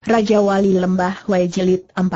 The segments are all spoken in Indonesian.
Raja Wali Lembah Wei Jilid 4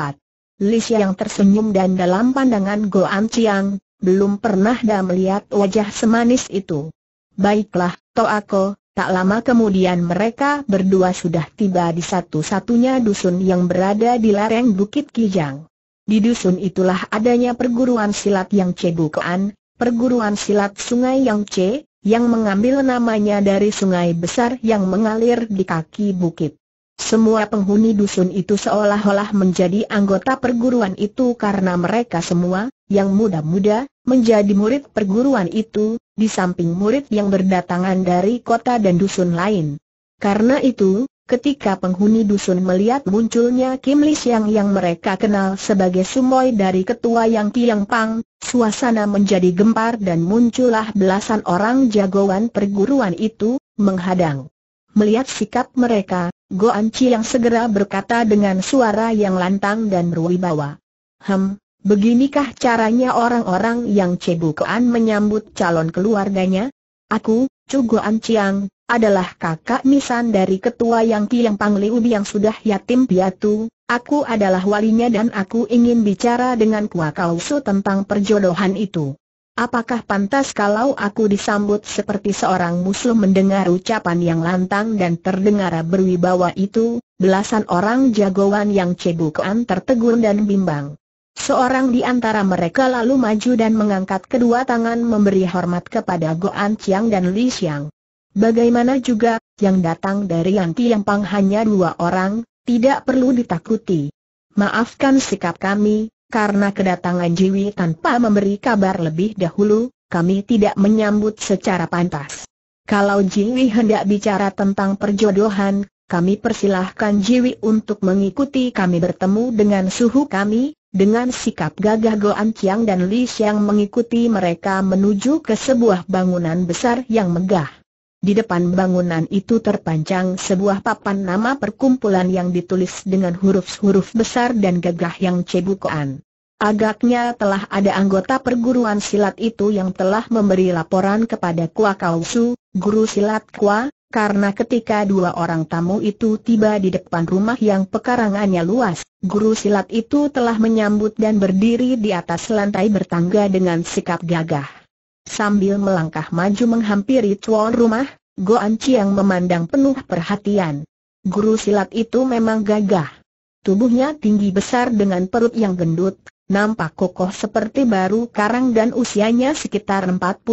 Lisha yang tersenyum dan dalam pandangan Goan Chiang, belum pernah dah melihat wajah semanis itu. Baiklah, Toako, tak lama kemudian mereka berdua sudah tiba di satu-satunya dusun yang berada di lereng Bukit Kijang. Di dusun itulah adanya perguruan silat yang Cebukoan, perguruan silat sungai yang C, yang mengambil namanya dari sungai besar yang mengalir di kaki bukit. Semua penghuni dusun itu seolah-olah menjadi anggota perguruan itu karena mereka semua, yang muda-muda, menjadi murid perguruan itu, di samping murid yang berdatangan dari kota dan dusun lain. Karena itu, ketika penghuni dusun melihat munculnya Kim Lee Siang yang mereka kenal sebagai sumoy dari ketua Yang Tiang Pang, suasana menjadi gempar dan muncullah belasan orang jagoan perguruan itu, menghadang. Melihat sikap mereka, Goan Chi yang segera berkata dengan suara yang lantang dan berwibawa. Hem, Beginikah caranya orang-orang yang cebukan menyambut calon keluarganya? Aku, Cugoan Anciang, adalah kakak nisan dari ketua Yang Yang Pang Liu yang sudah yatim piatu. Aku adalah walinya dan aku ingin bicara dengan Kua Kausu tentang perjodohan itu. Apakah pantas kalau aku disambut seperti seorang musuh mendengar ucapan yang lantang dan terdengar berwibawa itu? Belasan orang jagoan yang cebukan tertegun dan bimbang. Seorang di antara mereka lalu maju dan mengangkat kedua tangan memberi hormat kepada Goan Chiang dan Li Xiang. Bagaimana juga, yang datang dari Yanti Pang hanya dua orang, tidak perlu ditakuti. Maafkan sikap kami, karena kedatangan Jiwi tanpa memberi kabar lebih dahulu, kami tidak menyambut secara pantas. Kalau Jiwi hendak bicara tentang perjodohan, kami persilahkan Jiwi untuk mengikuti kami bertemu dengan suhu kami, dengan sikap gagah Goan Chiang dan Li Xiang mengikuti mereka menuju ke sebuah bangunan besar yang megah. Di depan bangunan itu terpanjang sebuah papan nama perkumpulan yang ditulis dengan huruf-huruf besar dan gagah yang cebukan. Agaknya telah ada anggota perguruan silat itu yang telah memberi laporan kepada Kua Kausu, guru silat Kua, karena ketika dua orang tamu itu tiba di depan rumah yang pekarangannya luas, guru silat itu telah menyambut dan berdiri di atas lantai bertangga dengan sikap gagah. Sambil melangkah maju menghampiri tuan rumah, Goan Chiang memandang penuh perhatian. Guru silat itu memang gagah. Tubuhnya tinggi besar dengan perut yang gendut, nampak kokoh seperti baru karang dan usianya sekitar 45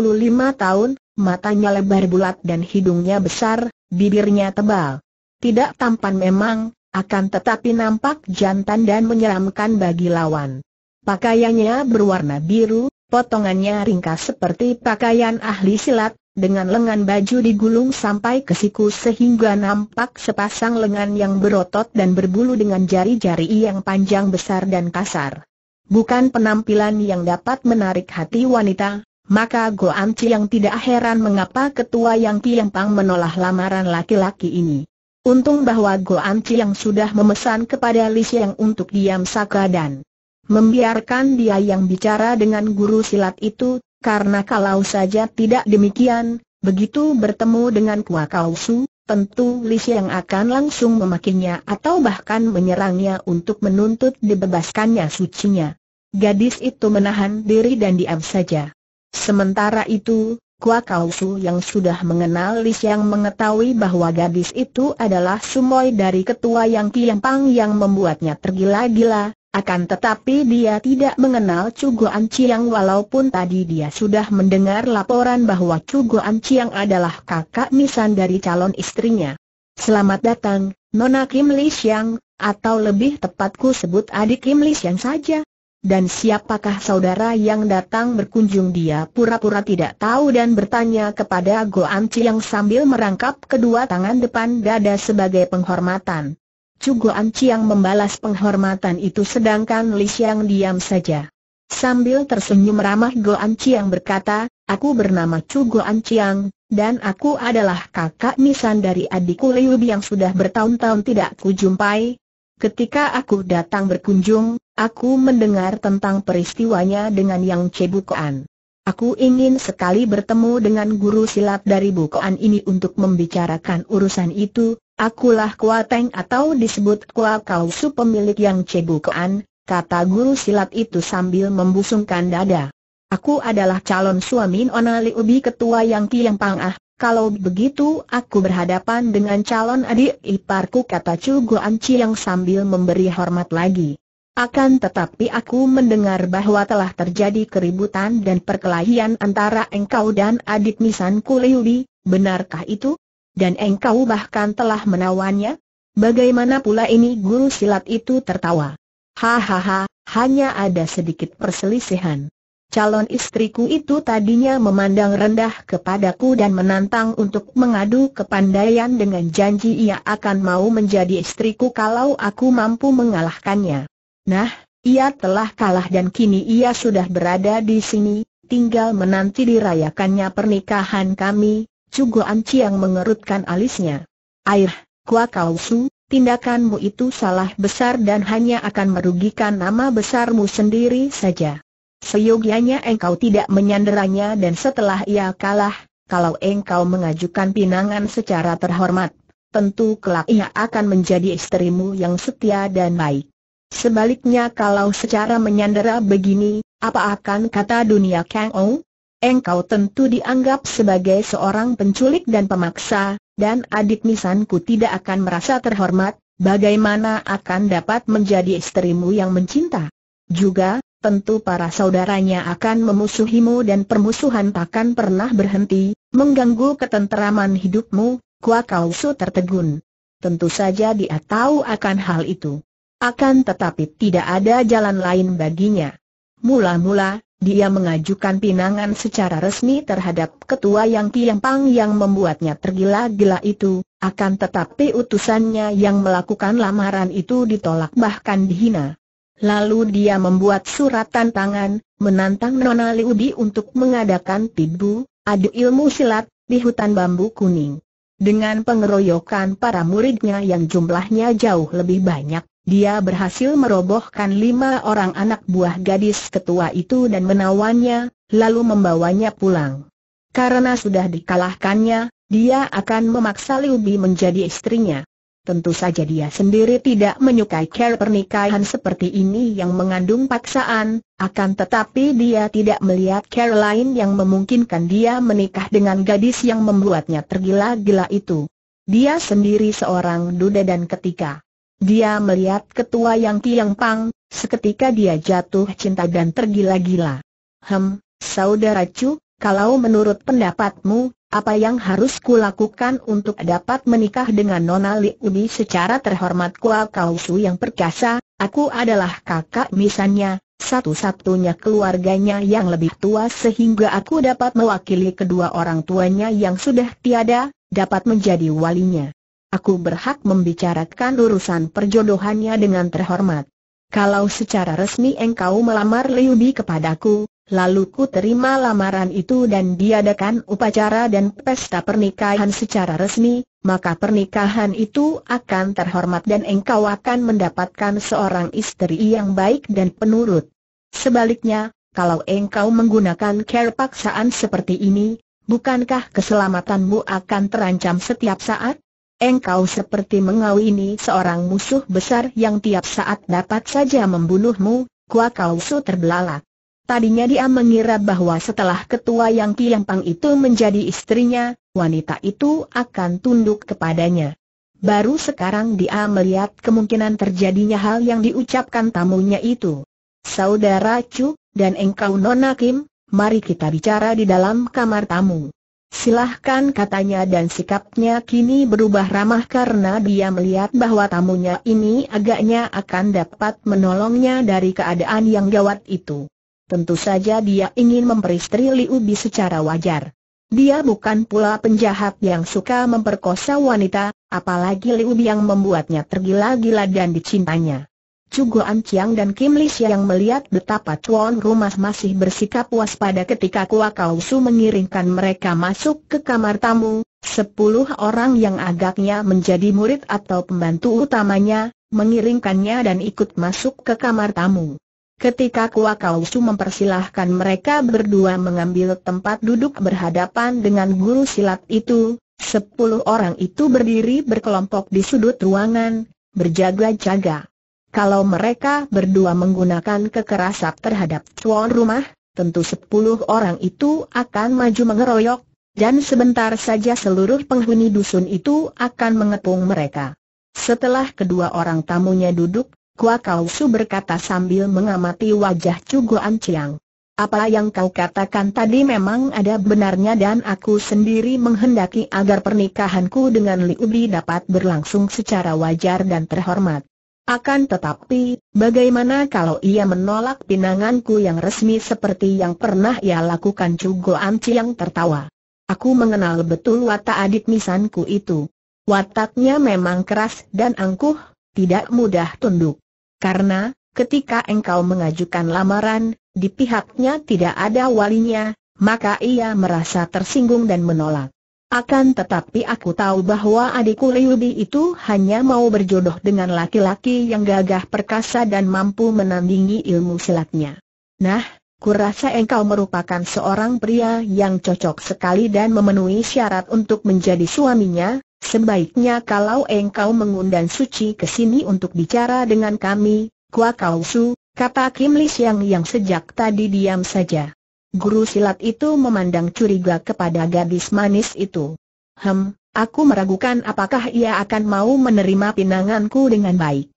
tahun, matanya lebar bulat dan hidungnya besar, bibirnya tebal. Tidak tampan memang, akan tetapi nampak jantan dan menyeramkan bagi lawan. Pakaiannya berwarna biru, Potongannya ringkas seperti pakaian ahli silat, dengan lengan baju digulung sampai ke siku sehingga nampak sepasang lengan yang berotot dan berbulu dengan jari-jari yang panjang besar dan kasar. Bukan penampilan yang dapat menarik hati wanita, maka Goan Chi yang tidak heran mengapa ketua yang Pang menolak lamaran laki-laki ini. Untung bahwa Goan Chi yang sudah memesan kepada Li Xiang untuk diam saka dan membiarkan dia yang bicara dengan guru silat itu, karena kalau saja tidak demikian, begitu bertemu dengan Kua Kausu, tentu Li yang akan langsung memakinya atau bahkan menyerangnya untuk menuntut dibebaskannya sucinya. Gadis itu menahan diri dan diam saja. Sementara itu, Kua Kausu yang sudah mengenal Li yang mengetahui bahwa gadis itu adalah sumoy dari ketua yang Kiampang yang membuatnya tergila-gila, akan tetapi dia tidak mengenal Cuguan Ciang walaupun tadi dia sudah mendengar laporan bahwa Cuguan Ciang adalah kakak misan dari calon istrinya. Selamat datang, Nona Kim Li Xiang, atau lebih tepatku sebut adik Kim Li Xiang saja. Dan siapakah saudara yang datang berkunjung dia pura-pura tidak tahu dan bertanya kepada Goan Chiang sambil merangkap kedua tangan depan dada sebagai penghormatan. Cuguan Anciang membalas penghormatan itu sedangkan Li Xiang diam saja. Sambil tersenyum ramah Go Anciang berkata, aku bernama Cuguan Anciang, dan aku adalah kakak nisan dari adikku Liu yang sudah bertahun-tahun tidak kujumpai. Ketika aku datang berkunjung, aku mendengar tentang peristiwanya dengan yang Koan. Aku ingin sekali bertemu dengan guru silat dari Bukoan ini untuk membicarakan urusan itu, Akulah Kuateng atau disebut Kua Kausu pemilik yang Kean, kata guru silat itu sambil membusungkan dada. Aku adalah calon suami Nona Ubi ketua yang Pang Pangah, kalau begitu aku berhadapan dengan calon adik iparku kata Chu Guan yang sambil memberi hormat lagi. Akan tetapi aku mendengar bahwa telah terjadi keributan dan perkelahian antara engkau dan adik misanku Liubi, benarkah itu? Dan engkau bahkan telah menawannya? Bagaimana pula ini guru silat itu tertawa? Hahaha, hanya ada sedikit perselisihan. Calon istriku itu tadinya memandang rendah kepadaku dan menantang untuk mengadu kepandaian dengan janji ia akan mau menjadi istriku kalau aku mampu mengalahkannya. Nah, ia telah kalah dan kini ia sudah berada di sini, tinggal menanti dirayakannya pernikahan kami, Cugo yang mengerutkan alisnya. Air, Kua Kau Su, tindakanmu itu salah besar dan hanya akan merugikan nama besarmu sendiri saja. Seyogianya engkau tidak menyanderanya dan setelah ia kalah, kalau engkau mengajukan pinangan secara terhormat, tentu kelak ia akan menjadi istrimu yang setia dan baik. Sebaliknya kalau secara menyandera begini, apa akan kata dunia Kang Ou? engkau tentu dianggap sebagai seorang penculik dan pemaksa, dan adik misanku tidak akan merasa terhormat, bagaimana akan dapat menjadi istrimu yang mencinta? Juga, tentu para saudaranya akan memusuhimu dan permusuhan takkan pernah berhenti, mengganggu ketenteraman hidupmu, Kuakausu tertegun. Tentu saja dia tahu akan hal itu. Akan tetapi tidak ada jalan lain baginya. Mula-mula, dia mengajukan pinangan secara resmi terhadap ketua yang piampang yang membuatnya tergila-gila itu, akan tetapi utusannya yang melakukan lamaran itu ditolak bahkan dihina. Lalu dia membuat surat tantangan, menantang Nona Liubi untuk mengadakan tibu, adu ilmu silat, di hutan bambu kuning. Dengan pengeroyokan para muridnya yang jumlahnya jauh lebih banyak, dia berhasil merobohkan lima orang anak buah gadis ketua itu dan menawannya, lalu membawanya pulang. Karena sudah dikalahkannya, dia akan memaksa Liu Bi menjadi istrinya. Tentu saja dia sendiri tidak menyukai cara pernikahan seperti ini yang mengandung paksaan, akan tetapi dia tidak melihat cara lain yang memungkinkan dia menikah dengan gadis yang membuatnya tergila-gila itu. Dia sendiri seorang duda dan ketika dia melihat ketua Yang Tiang Pang, seketika dia jatuh cinta dan tergila-gila. Hem, saudara Chu, kalau menurut pendapatmu, apa yang harus kulakukan untuk dapat menikah dengan Nona Ubi secara terhormat Kua Kausu yang perkasa, aku adalah kakak misalnya, satu-satunya keluarganya yang lebih tua sehingga aku dapat mewakili kedua orang tuanya yang sudah tiada, dapat menjadi walinya aku berhak membicarakan urusan perjodohannya dengan terhormat. Kalau secara resmi engkau melamar Liu Bi kepadaku, lalu ku terima lamaran itu dan diadakan upacara dan pesta pernikahan secara resmi, maka pernikahan itu akan terhormat dan engkau akan mendapatkan seorang istri yang baik dan penurut. Sebaliknya, kalau engkau menggunakan care paksaan seperti ini, bukankah keselamatanmu akan terancam setiap saat? engkau seperti mengawini seorang musuh besar yang tiap saat dapat saja membunuhmu, Kua Kau Su terbelalak. Tadinya dia mengira bahwa setelah ketua yang Kiampang itu menjadi istrinya, wanita itu akan tunduk kepadanya. Baru sekarang dia melihat kemungkinan terjadinya hal yang diucapkan tamunya itu. Saudara Chu, dan engkau Nona Kim, mari kita bicara di dalam kamar tamu. Silahkan katanya dan sikapnya kini berubah ramah karena dia melihat bahwa tamunya ini agaknya akan dapat menolongnya dari keadaan yang gawat itu. Tentu saja dia ingin memperistri Liu Bi secara wajar. Dia bukan pula penjahat yang suka memperkosa wanita, apalagi Liu Bi yang membuatnya tergila-gila dan dicintanya. An Anciang dan Kim Li yang melihat betapa Chuan rumah masih bersikap waspada ketika Kua Su mengiringkan mereka masuk ke kamar tamu, sepuluh orang yang agaknya menjadi murid atau pembantu utamanya, mengiringkannya dan ikut masuk ke kamar tamu. Ketika Kua Su mempersilahkan mereka berdua mengambil tempat duduk berhadapan dengan guru silat itu, sepuluh orang itu berdiri berkelompok di sudut ruangan, berjaga-jaga. Kalau mereka berdua menggunakan kekerasan terhadap tuan rumah, tentu sepuluh orang itu akan maju mengeroyok, dan sebentar saja seluruh penghuni dusun itu akan mengepung mereka. Setelah kedua orang tamunya duduk, Kua Kau Su berkata sambil mengamati wajah Cuguan Chiang. Apa yang kau katakan tadi memang ada benarnya dan aku sendiri menghendaki agar pernikahanku dengan Liubi dapat berlangsung secara wajar dan terhormat. Akan tetapi, bagaimana kalau ia menolak pinanganku yang resmi seperti yang pernah ia lakukan Cugo Anci yang tertawa. Aku mengenal betul watak adik misanku itu. Wataknya memang keras dan angkuh, tidak mudah tunduk. Karena, ketika engkau mengajukan lamaran, di pihaknya tidak ada walinya, maka ia merasa tersinggung dan menolak. Akan tetapi aku tahu bahwa adikku Liubi itu hanya mau berjodoh dengan laki-laki yang gagah perkasa dan mampu menandingi ilmu silatnya. Nah, kurasa engkau merupakan seorang pria yang cocok sekali dan memenuhi syarat untuk menjadi suaminya, sebaiknya kalau engkau mengundang Suci ke sini untuk bicara dengan kami, Kua Su, kata Kim Li yang sejak tadi diam saja. Guru silat itu memandang curiga kepada gadis manis itu. Hem, aku meragukan apakah ia akan mau menerima pinanganku dengan baik.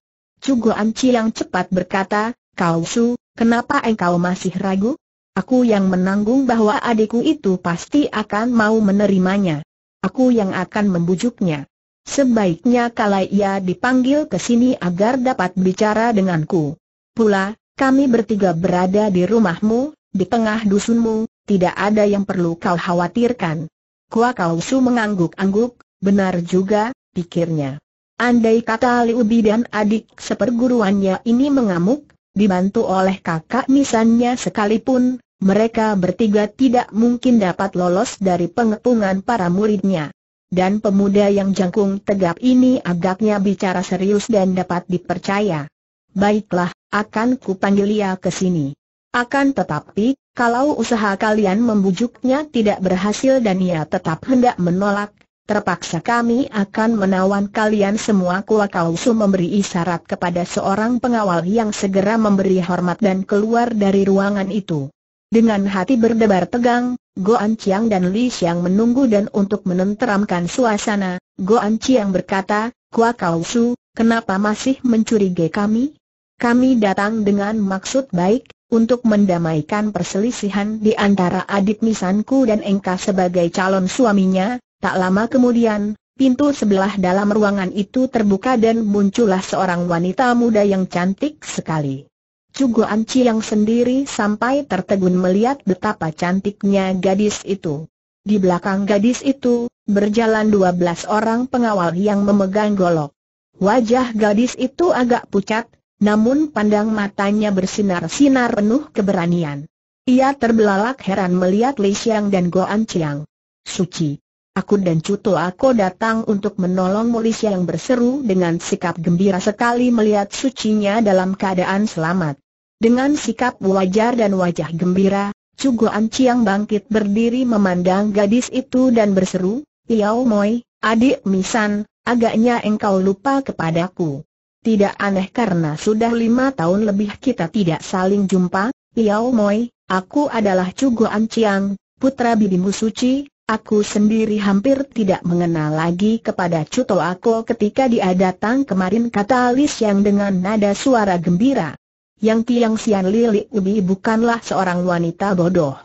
Anci yang cepat berkata, Kau Su, kenapa engkau masih ragu? Aku yang menanggung bahwa adikku itu pasti akan mau menerimanya. Aku yang akan membujuknya. Sebaiknya kalau ia dipanggil ke sini agar dapat bicara denganku. Pula, kami bertiga berada di rumahmu, di tengah dusunmu, tidak ada yang perlu kau khawatirkan. Kua Kausu mengangguk-angguk, benar juga, pikirnya. Andai kata Liubi dan adik seperguruannya ini mengamuk, dibantu oleh kakak misannya sekalipun, mereka bertiga tidak mungkin dapat lolos dari pengepungan para muridnya. Dan pemuda yang jangkung tegap ini agaknya bicara serius dan dapat dipercaya. Baiklah, akan kupanggil ia ke sini. Akan tetapi, kalau usaha kalian membujuknya tidak berhasil dan ia tetap hendak menolak, terpaksa kami akan menawan kalian semua Kuakausu memberi isyarat kepada seorang pengawal yang segera memberi hormat dan keluar dari ruangan itu. Dengan hati berdebar tegang, Go Anciang dan Li Xiang menunggu dan untuk menenteramkan suasana, Go Anciang berkata, Kuakausu, kenapa masih mencurigai kami? Kami datang dengan maksud baik, untuk mendamaikan perselisihan di antara adik misanku dan Engka sebagai calon suaminya, tak lama kemudian, pintu sebelah dalam ruangan itu terbuka dan muncullah seorang wanita muda yang cantik sekali. Cugo Anci yang sendiri sampai tertegun melihat betapa cantiknya gadis itu. Di belakang gadis itu, berjalan dua belas orang pengawal yang memegang golok. Wajah gadis itu agak pucat, namun pandang matanya bersinar-sinar penuh keberanian. Ia terbelalak heran melihat Li Xiang dan Goan Chiang. Suci, aku dan Cuto aku datang untuk menolong Li Xiang berseru dengan sikap gembira sekali melihat sucinya dalam keadaan selamat. Dengan sikap wajar dan wajah gembira, Cugo Anciang bangkit berdiri memandang gadis itu dan berseru, Yao Moi, adik Misan, agaknya engkau lupa kepadaku. Tidak aneh karena sudah lima tahun lebih kita tidak saling jumpa, Liao Moi, aku adalah Cugo An Chiang, putra bibimu suci, aku sendiri hampir tidak mengenal lagi kepada Cuto Ako ketika dia datang kemarin kata Lis yang dengan nada suara gembira. Yang Tiang Sian Lili Ubi bukanlah seorang wanita bodoh.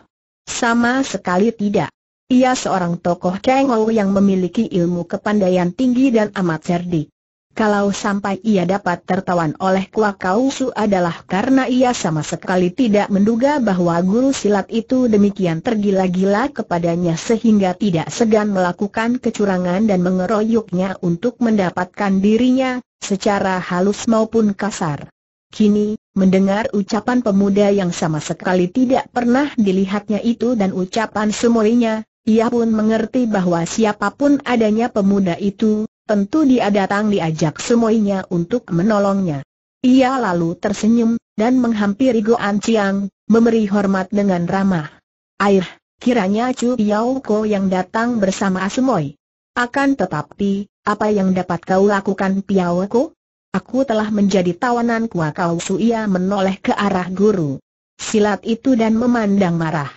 Sama sekali tidak. Ia seorang tokoh Kengou yang memiliki ilmu kepandaian tinggi dan amat cerdik. Kalau sampai ia dapat tertawan oleh Kuakau Su adalah karena ia sama sekali tidak menduga bahwa guru silat itu demikian tergila-gila kepadanya sehingga tidak segan melakukan kecurangan dan mengeroyoknya untuk mendapatkan dirinya, secara halus maupun kasar. Kini, mendengar ucapan pemuda yang sama sekali tidak pernah dilihatnya itu dan ucapan semuanya, ia pun mengerti bahwa siapapun adanya pemuda itu, Tentu dia datang diajak semuanya untuk menolongnya. Ia lalu tersenyum, dan menghampiri Goan Chiang, memberi hormat dengan ramah. Air, kiranya Chu Yao Ko yang datang bersama Asemoy. Akan tetapi, apa yang dapat kau lakukan Piao Ko? Aku telah menjadi tawanan Kua Kau Su ia menoleh ke arah guru. Silat itu dan memandang marah.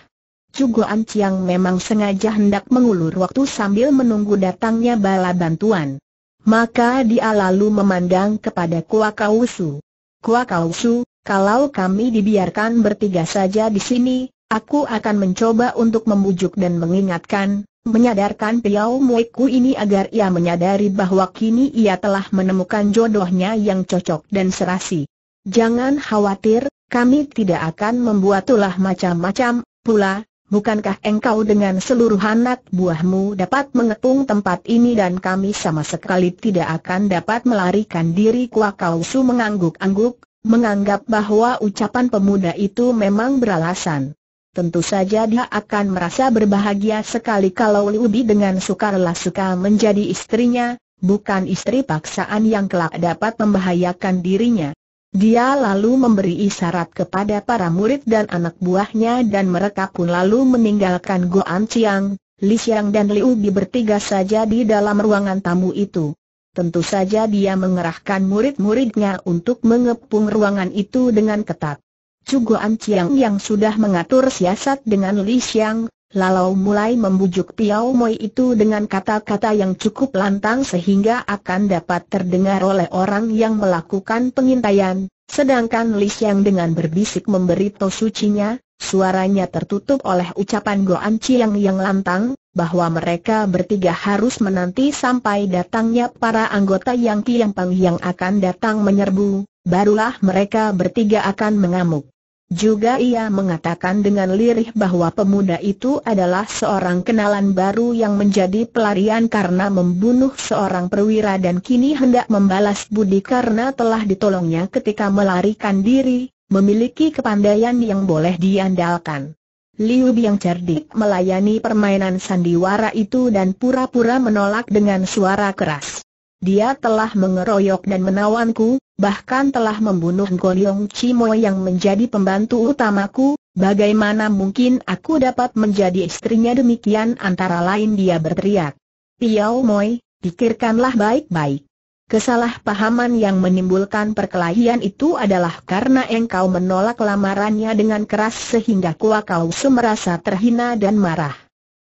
Chu Anciang memang sengaja hendak mengulur waktu sambil menunggu datangnya bala bantuan. Maka dia lalu memandang kepada Kuakausu. Kuakausu, kalau kami dibiarkan bertiga saja di sini, aku akan mencoba untuk membujuk dan mengingatkan, menyadarkan Piao Mueku ini agar ia menyadari bahwa kini ia telah menemukan jodohnya yang cocok dan serasi. Jangan khawatir, kami tidak akan membuat ulah macam-macam, pula, bukankah engkau dengan seluruh anak buahmu dapat mengepung tempat ini dan kami sama sekali tidak akan dapat melarikan diri Kuakausu mengangguk-angguk, menganggap bahwa ucapan pemuda itu memang beralasan. Tentu saja dia akan merasa berbahagia sekali kalau Liubi dengan sukarela suka menjadi istrinya, bukan istri paksaan yang kelak dapat membahayakan dirinya. Dia lalu memberi isyarat kepada para murid dan anak buahnya dan mereka pun lalu meninggalkan Goan Chiang, Li Xiang dan Liu Bi bertiga saja di dalam ruangan tamu itu. Tentu saja dia mengerahkan murid-muridnya untuk mengepung ruangan itu dengan ketat. Chu Goan Chiang yang sudah mengatur siasat dengan Li Xiang, Lalu mulai membujuk Piao Moi itu dengan kata-kata yang cukup lantang sehingga akan dapat terdengar oleh orang yang melakukan pengintaian, sedangkan Li Xiang dengan berbisik memberi tosucinya, suaranya tertutup oleh ucapan Goan Chiang yang lantang, bahwa mereka bertiga harus menanti sampai datangnya para anggota yang Tiang Pang yang akan datang menyerbu, barulah mereka bertiga akan mengamuk. Juga ia mengatakan dengan lirih bahwa pemuda itu adalah seorang kenalan baru yang menjadi pelarian karena membunuh seorang perwira dan kini hendak membalas budi karena telah ditolongnya ketika melarikan diri, memiliki kepandaian yang boleh diandalkan. Liu yang cerdik melayani permainan sandiwara itu dan pura-pura menolak dengan suara keras. Dia telah mengeroyok dan menawanku, bahkan telah membunuh Goyong Cimo yang menjadi pembantu utamaku, bagaimana mungkin aku dapat menjadi istrinya demikian antara lain dia berteriak. Piao Moi, pikirkanlah baik-baik. Kesalahpahaman yang menimbulkan perkelahian itu adalah karena engkau menolak lamarannya dengan keras sehingga Kua Kau semerasa terhina dan marah.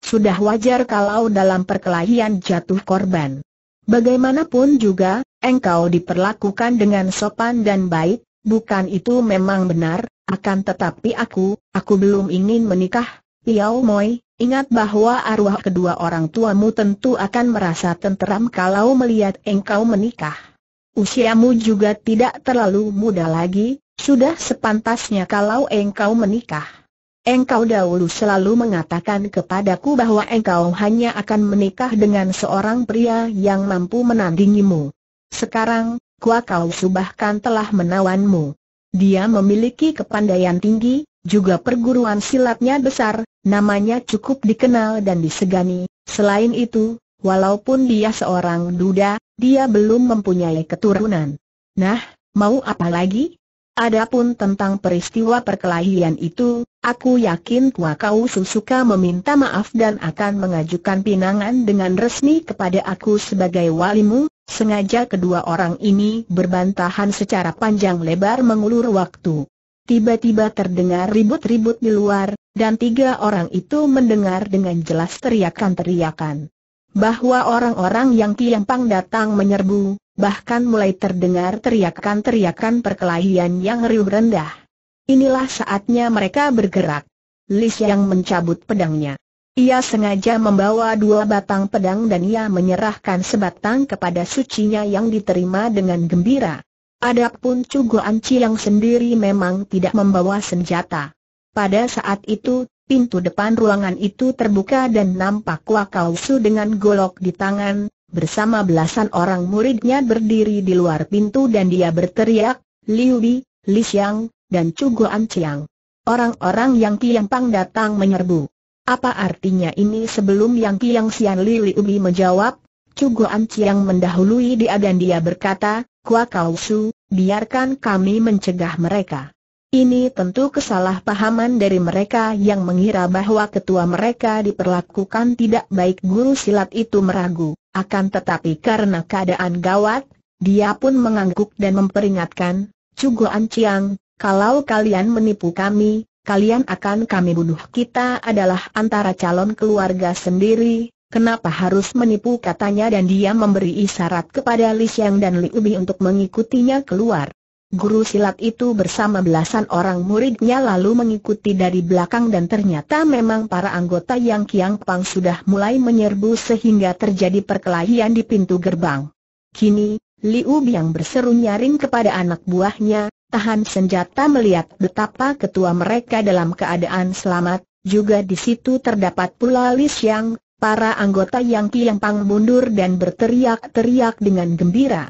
Sudah wajar kalau dalam perkelahian jatuh korban. Bagaimanapun juga, engkau diperlakukan dengan sopan dan baik, bukan itu memang benar, akan tetapi aku, aku belum ingin menikah, Liao Moi, ingat bahwa arwah kedua orang tuamu tentu akan merasa tenteram kalau melihat engkau menikah. Usiamu juga tidak terlalu muda lagi, sudah sepantasnya kalau engkau menikah. Engkau dahulu selalu mengatakan kepadaku bahwa engkau hanya akan menikah dengan seorang pria yang mampu menandingimu. Sekarang, Kuakau Subahkan telah menawanmu. Dia memiliki kepandaian tinggi, juga perguruan silatnya besar, namanya cukup dikenal dan disegani. Selain itu, walaupun dia seorang duda, dia belum mempunyai keturunan. Nah, mau apa lagi? Adapun tentang peristiwa perkelahian itu, aku yakin Wakau Susuka meminta maaf dan akan mengajukan pinangan dengan resmi kepada aku sebagai walimu, sengaja kedua orang ini berbantahan secara panjang lebar mengulur waktu. Tiba-tiba terdengar ribut-ribut di luar, dan tiga orang itu mendengar dengan jelas teriakan-teriakan. Bahwa orang-orang yang Kiampang datang menyerbu, bahkan mulai terdengar teriakan-teriakan perkelahian yang riuh rendah. Inilah saatnya mereka bergerak. Lis yang mencabut pedangnya. Ia sengaja membawa dua batang pedang dan ia menyerahkan sebatang kepada sucinya yang diterima dengan gembira. Adapun Cugo Anci yang sendiri memang tidak membawa senjata. Pada saat itu, pintu depan ruangan itu terbuka dan nampak Wakau Su dengan golok di tangan, bersama belasan orang muridnya berdiri di luar pintu dan dia berteriak, Liu Bi, Li Xiang, dan Chu Guan Chiang. Orang-orang yang Pang datang menyerbu. Apa artinya ini sebelum yang Tiang Xian Li Liu Bi menjawab, Chu Guan Chiang mendahului dia dan dia berkata, Kua Kau Su, biarkan kami mencegah mereka. Ini tentu kesalahpahaman dari mereka yang mengira bahwa ketua mereka diperlakukan tidak baik guru silat itu meragu, akan tetapi karena keadaan gawat, dia pun mengangguk dan memperingatkan, Cugo Anciang, kalau kalian menipu kami, kalian akan kami bunuh kita adalah antara calon keluarga sendiri, Kenapa harus menipu katanya dan dia memberi isyarat kepada Li Xiang dan Li Ubi untuk mengikutinya keluar. Guru silat itu bersama belasan orang muridnya lalu mengikuti dari belakang dan ternyata memang para anggota Yang Kiang Pang sudah mulai menyerbu sehingga terjadi perkelahian di pintu gerbang. Kini, Liu Biang berseru nyaring kepada anak buahnya, tahan senjata melihat betapa ketua mereka dalam keadaan selamat, juga di situ terdapat pula Li Xiang, para anggota Yang Kiang Pang mundur dan berteriak-teriak dengan gembira.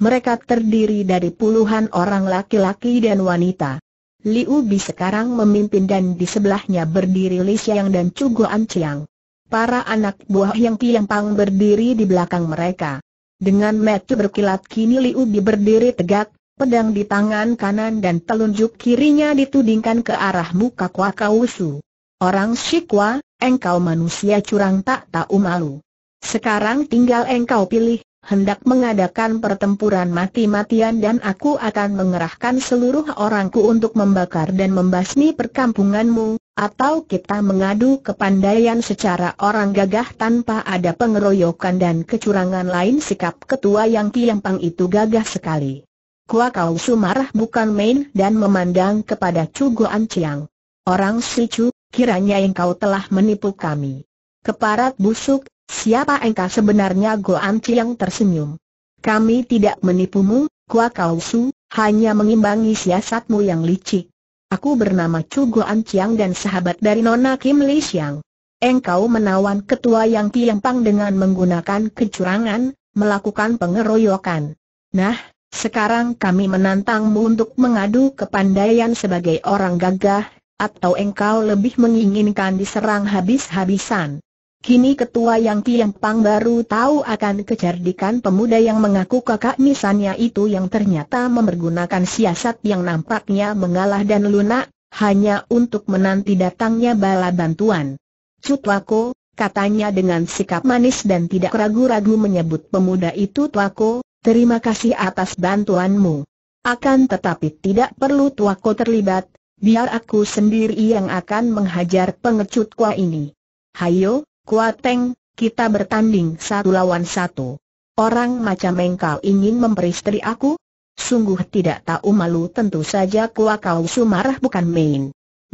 Mereka terdiri dari puluhan orang laki-laki dan wanita. Liu Bi sekarang memimpin dan di sebelahnya berdiri Li Xiang dan Chu Guan Chiang. Para anak buah yang Pang berdiri di belakang mereka. Dengan metu berkilat kini Liu Bi berdiri tegak, pedang di tangan kanan dan telunjuk kirinya ditudingkan ke arah muka Kwa Wusu. Orang Shikwa, engkau manusia curang tak tahu malu. Sekarang tinggal engkau pilih, hendak mengadakan pertempuran mati-matian dan aku akan mengerahkan seluruh orangku untuk membakar dan membasmi perkampunganmu, atau kita mengadu kepandaian secara orang gagah tanpa ada pengeroyokan dan kecurangan lain sikap ketua yang tiampang itu gagah sekali. Kua kau sumarah bukan main dan memandang kepada Chu Anciang. Chiang. Orang Sichu, kiranya engkau telah menipu kami. Keparat busuk, Siapa engkau sebenarnya Goan Chiang tersenyum. Kami tidak menipumu, Kua Kau Su, hanya mengimbangi siasatmu yang licik. Aku bernama Chu Goan Chiang dan sahabat dari Nona Kim Li Xiang. Engkau menawan ketua yang pang dengan menggunakan kecurangan, melakukan pengeroyokan. Nah, sekarang kami menantangmu untuk mengadu kepandaian sebagai orang gagah, atau engkau lebih menginginkan diserang habis-habisan. Kini ketua yang tiampang baru tahu akan kecerdikan pemuda yang mengaku kakak misannya itu yang ternyata mempergunakan siasat yang nampaknya mengalah dan lunak, hanya untuk menanti datangnya bala bantuan. Cutwako, katanya dengan sikap manis dan tidak ragu-ragu menyebut pemuda itu Tuako, terima kasih atas bantuanmu. Akan tetapi tidak perlu Tuako terlibat, biar aku sendiri yang akan menghajar pengecut kua ini. Hayo, Kuateng, kita bertanding satu lawan satu. Orang macam engkau ingin memperistri aku? Sungguh tidak tahu malu tentu saja kau Sumarah bukan main.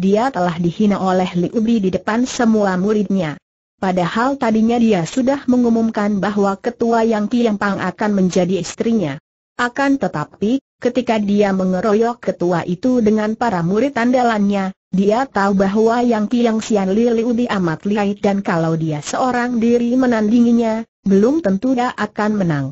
Dia telah dihina oleh Liubi di depan semua muridnya. Padahal tadinya dia sudah mengumumkan bahwa ketua Yang Tiampang akan menjadi istrinya. Akan tetapi, ketika dia mengeroyok ketua itu dengan para murid andalannya, dia tahu bahwa Yang Piang Sian Li diamat amat dan kalau dia seorang diri menandinginya, belum tentu dia akan menang.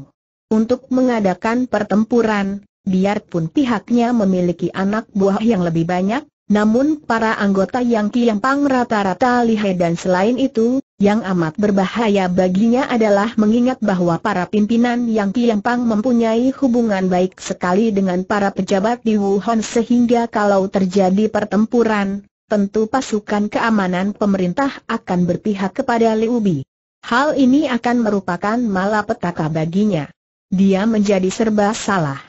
Untuk mengadakan pertempuran, biarpun pihaknya memiliki anak buah yang lebih banyak, namun para anggota yang Pang rata-rata lihai dan selain itu, yang amat berbahaya baginya adalah mengingat bahwa para pimpinan yang Pang mempunyai hubungan baik sekali dengan para pejabat di Wuhan sehingga kalau terjadi pertempuran, tentu pasukan keamanan pemerintah akan berpihak kepada Liu Bi. Hal ini akan merupakan malapetaka baginya. Dia menjadi serba salah.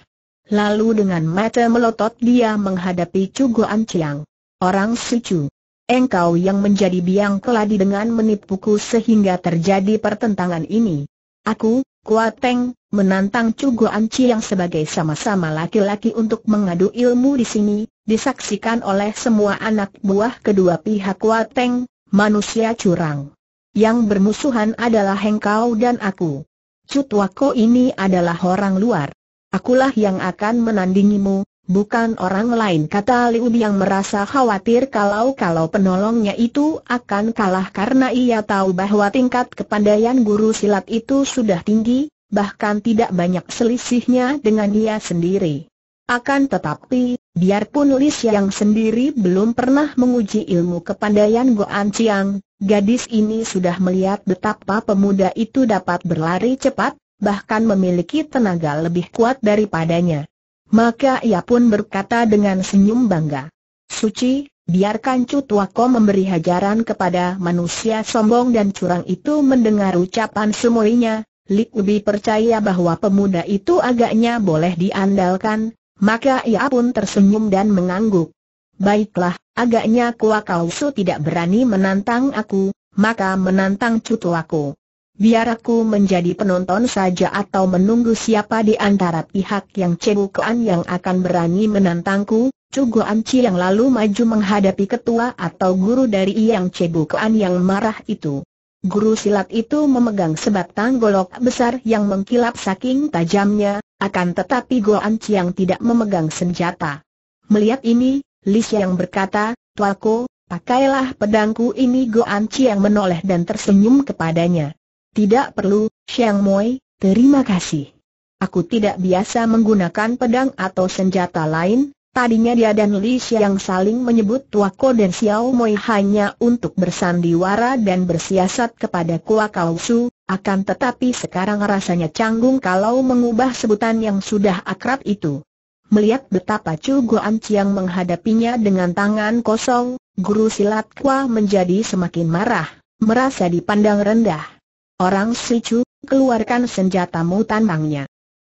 Lalu dengan mata melotot dia menghadapi Cugo Anciang. Orang suci. Engkau yang menjadi biang keladi dengan menipuku sehingga terjadi pertentangan ini. Aku, Kuateng, menantang Cugo Anciang sebagai sama-sama laki-laki untuk mengadu ilmu di sini, disaksikan oleh semua anak buah kedua pihak Kuateng, manusia curang. Yang bermusuhan adalah engkau dan aku. Cutwako ini adalah orang luar akulah yang akan menandingimu, bukan orang lain kata Liu yang merasa khawatir kalau-kalau penolongnya itu akan kalah karena ia tahu bahwa tingkat kepandaian guru silat itu sudah tinggi, bahkan tidak banyak selisihnya dengan dia sendiri. Akan tetapi, biarpun Lis yang sendiri belum pernah menguji ilmu kepandaian Goan Chiang, gadis ini sudah melihat betapa pemuda itu dapat berlari cepat, bahkan memiliki tenaga lebih kuat daripadanya. Maka ia pun berkata dengan senyum bangga. Suci, biarkan Cutwako memberi hajaran kepada manusia sombong dan curang itu mendengar ucapan semuanya, Lik Ubi percaya bahwa pemuda itu agaknya boleh diandalkan, maka ia pun tersenyum dan mengangguk. Baiklah, agaknya Kuakausu tidak berani menantang aku, maka menantang Cutwako. Biar aku menjadi penonton saja atau menunggu siapa di antara pihak yang cebukan yang akan berani menantangku, Cugo Anci yang lalu maju menghadapi ketua atau guru dari yang cebukan yang marah itu. Guru silat itu memegang sebatang golok besar yang mengkilap saking tajamnya, akan tetapi Go Anci yang tidak memegang senjata. Melihat ini, Lis yang berkata, Tuaku, pakailah pedangku ini Go Anci yang menoleh dan tersenyum kepadanya. Tidak perlu, Xiang Moi, terima kasih. Aku tidak biasa menggunakan pedang atau senjata lain, tadinya dia dan Li Xiang saling menyebut tua Ko dan Xiao Moi hanya untuk bersandiwara dan bersiasat kepada Kua Su. akan tetapi sekarang rasanya canggung kalau mengubah sebutan yang sudah akrab itu. Melihat betapa Chu Guan Chiang menghadapinya dengan tangan kosong, guru silat Kua menjadi semakin marah, merasa dipandang rendah. Orang suci, keluarkan senjatamu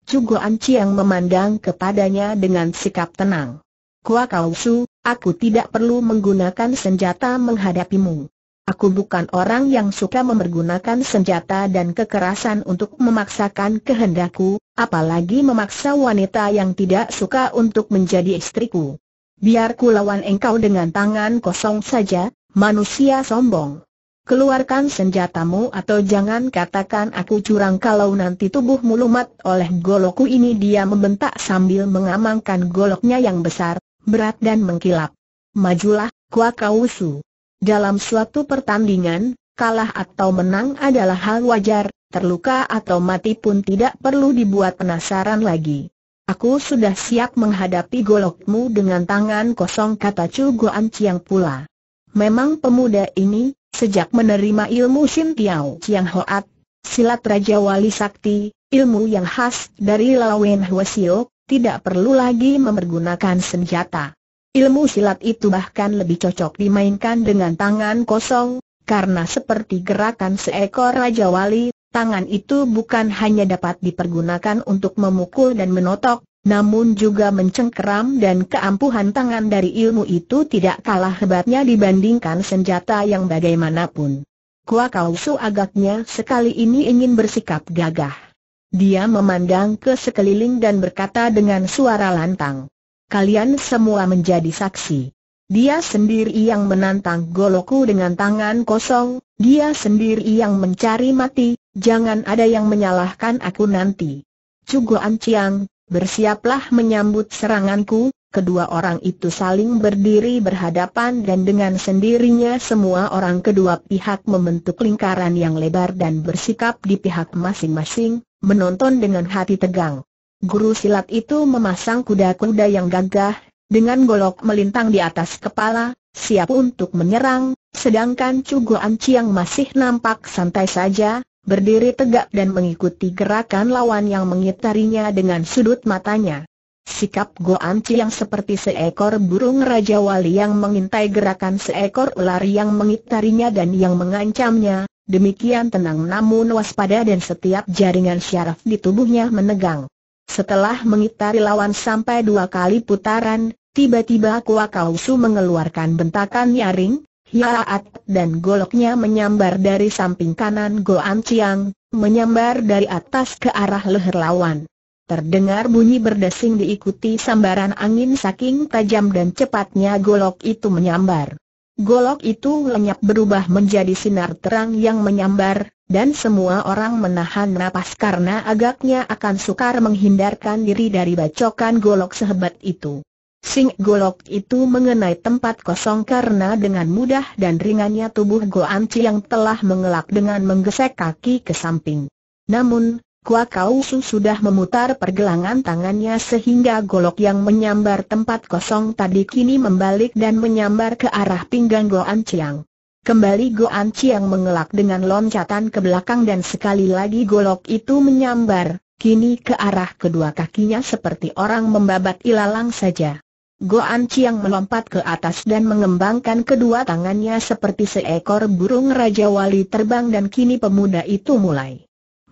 Cugo Anci Ciang memandang kepadanya dengan sikap tenang. Kua Kau aku tidak perlu menggunakan senjata menghadapimu. Aku bukan orang yang suka memergunakan senjata dan kekerasan untuk memaksakan kehendakku, apalagi memaksa wanita yang tidak suka untuk menjadi istriku. Biar ku lawan engkau dengan tangan kosong saja, manusia sombong keluarkan senjatamu atau jangan katakan aku curang kalau nanti tubuhmu lumat oleh golokku ini dia membentak sambil mengamankan goloknya yang besar, berat dan mengkilap. Majulah, Kuakausu. Dalam suatu pertandingan, kalah atau menang adalah hal wajar, terluka atau mati pun tidak perlu dibuat penasaran lagi. Aku sudah siap menghadapi golokmu dengan tangan kosong kata Chu Guan pula. Memang pemuda ini, Sejak menerima ilmu Shin Tiao Chiang Hoat, silat Raja Wali Sakti, ilmu yang khas dari Lawen Huasio, tidak perlu lagi mempergunakan senjata. Ilmu silat itu bahkan lebih cocok dimainkan dengan tangan kosong, karena seperti gerakan seekor Raja Wali, tangan itu bukan hanya dapat dipergunakan untuk memukul dan menotok, namun juga mencengkeram dan keampuhan tangan dari ilmu itu tidak kalah hebatnya dibandingkan senjata yang bagaimanapun. Kuakausu agaknya sekali ini ingin bersikap gagah. Dia memandang ke sekeliling dan berkata dengan suara lantang. Kalian semua menjadi saksi. Dia sendiri yang menantang goloku dengan tangan kosong, dia sendiri yang mencari mati, jangan ada yang menyalahkan aku nanti. Cugoan Anciang bersiaplah menyambut seranganku, kedua orang itu saling berdiri berhadapan dan dengan sendirinya semua orang kedua pihak membentuk lingkaran yang lebar dan bersikap di pihak masing-masing, menonton dengan hati tegang. Guru silat itu memasang kuda-kuda yang gagah, dengan golok melintang di atas kepala, siap untuk menyerang, sedangkan Cugo Anciang masih nampak santai saja, berdiri tegak dan mengikuti gerakan lawan yang mengitarinya dengan sudut matanya. Sikap Goan Anci yang seperti seekor burung Raja Wali yang mengintai gerakan seekor ular yang mengitarinya dan yang mengancamnya, demikian tenang namun waspada dan setiap jaringan syaraf di tubuhnya menegang. Setelah mengitari lawan sampai dua kali putaran, tiba-tiba kuakausu mengeluarkan bentakan nyaring, Hiaat dan goloknya menyambar dari samping kanan Goan Chiang, menyambar dari atas ke arah leher lawan. Terdengar bunyi berdesing diikuti sambaran angin saking tajam dan cepatnya golok itu menyambar. Golok itu lenyap berubah menjadi sinar terang yang menyambar, dan semua orang menahan napas karena agaknya akan sukar menghindarkan diri dari bacokan golok sehebat itu. Sing golok itu mengenai tempat kosong karena dengan mudah dan ringannya tubuh Goan yang telah mengelak dengan menggesek kaki ke samping. Namun, Kua Kausu sudah memutar pergelangan tangannya sehingga golok yang menyambar tempat kosong tadi kini membalik dan menyambar ke arah pinggang Goan Chiang. Kembali Goan Chiang mengelak dengan loncatan ke belakang dan sekali lagi golok itu menyambar, kini ke arah kedua kakinya seperti orang membabat ilalang saja. Goan Chiang melompat ke atas dan mengembangkan kedua tangannya seperti seekor burung Raja Wali terbang dan kini pemuda itu mulai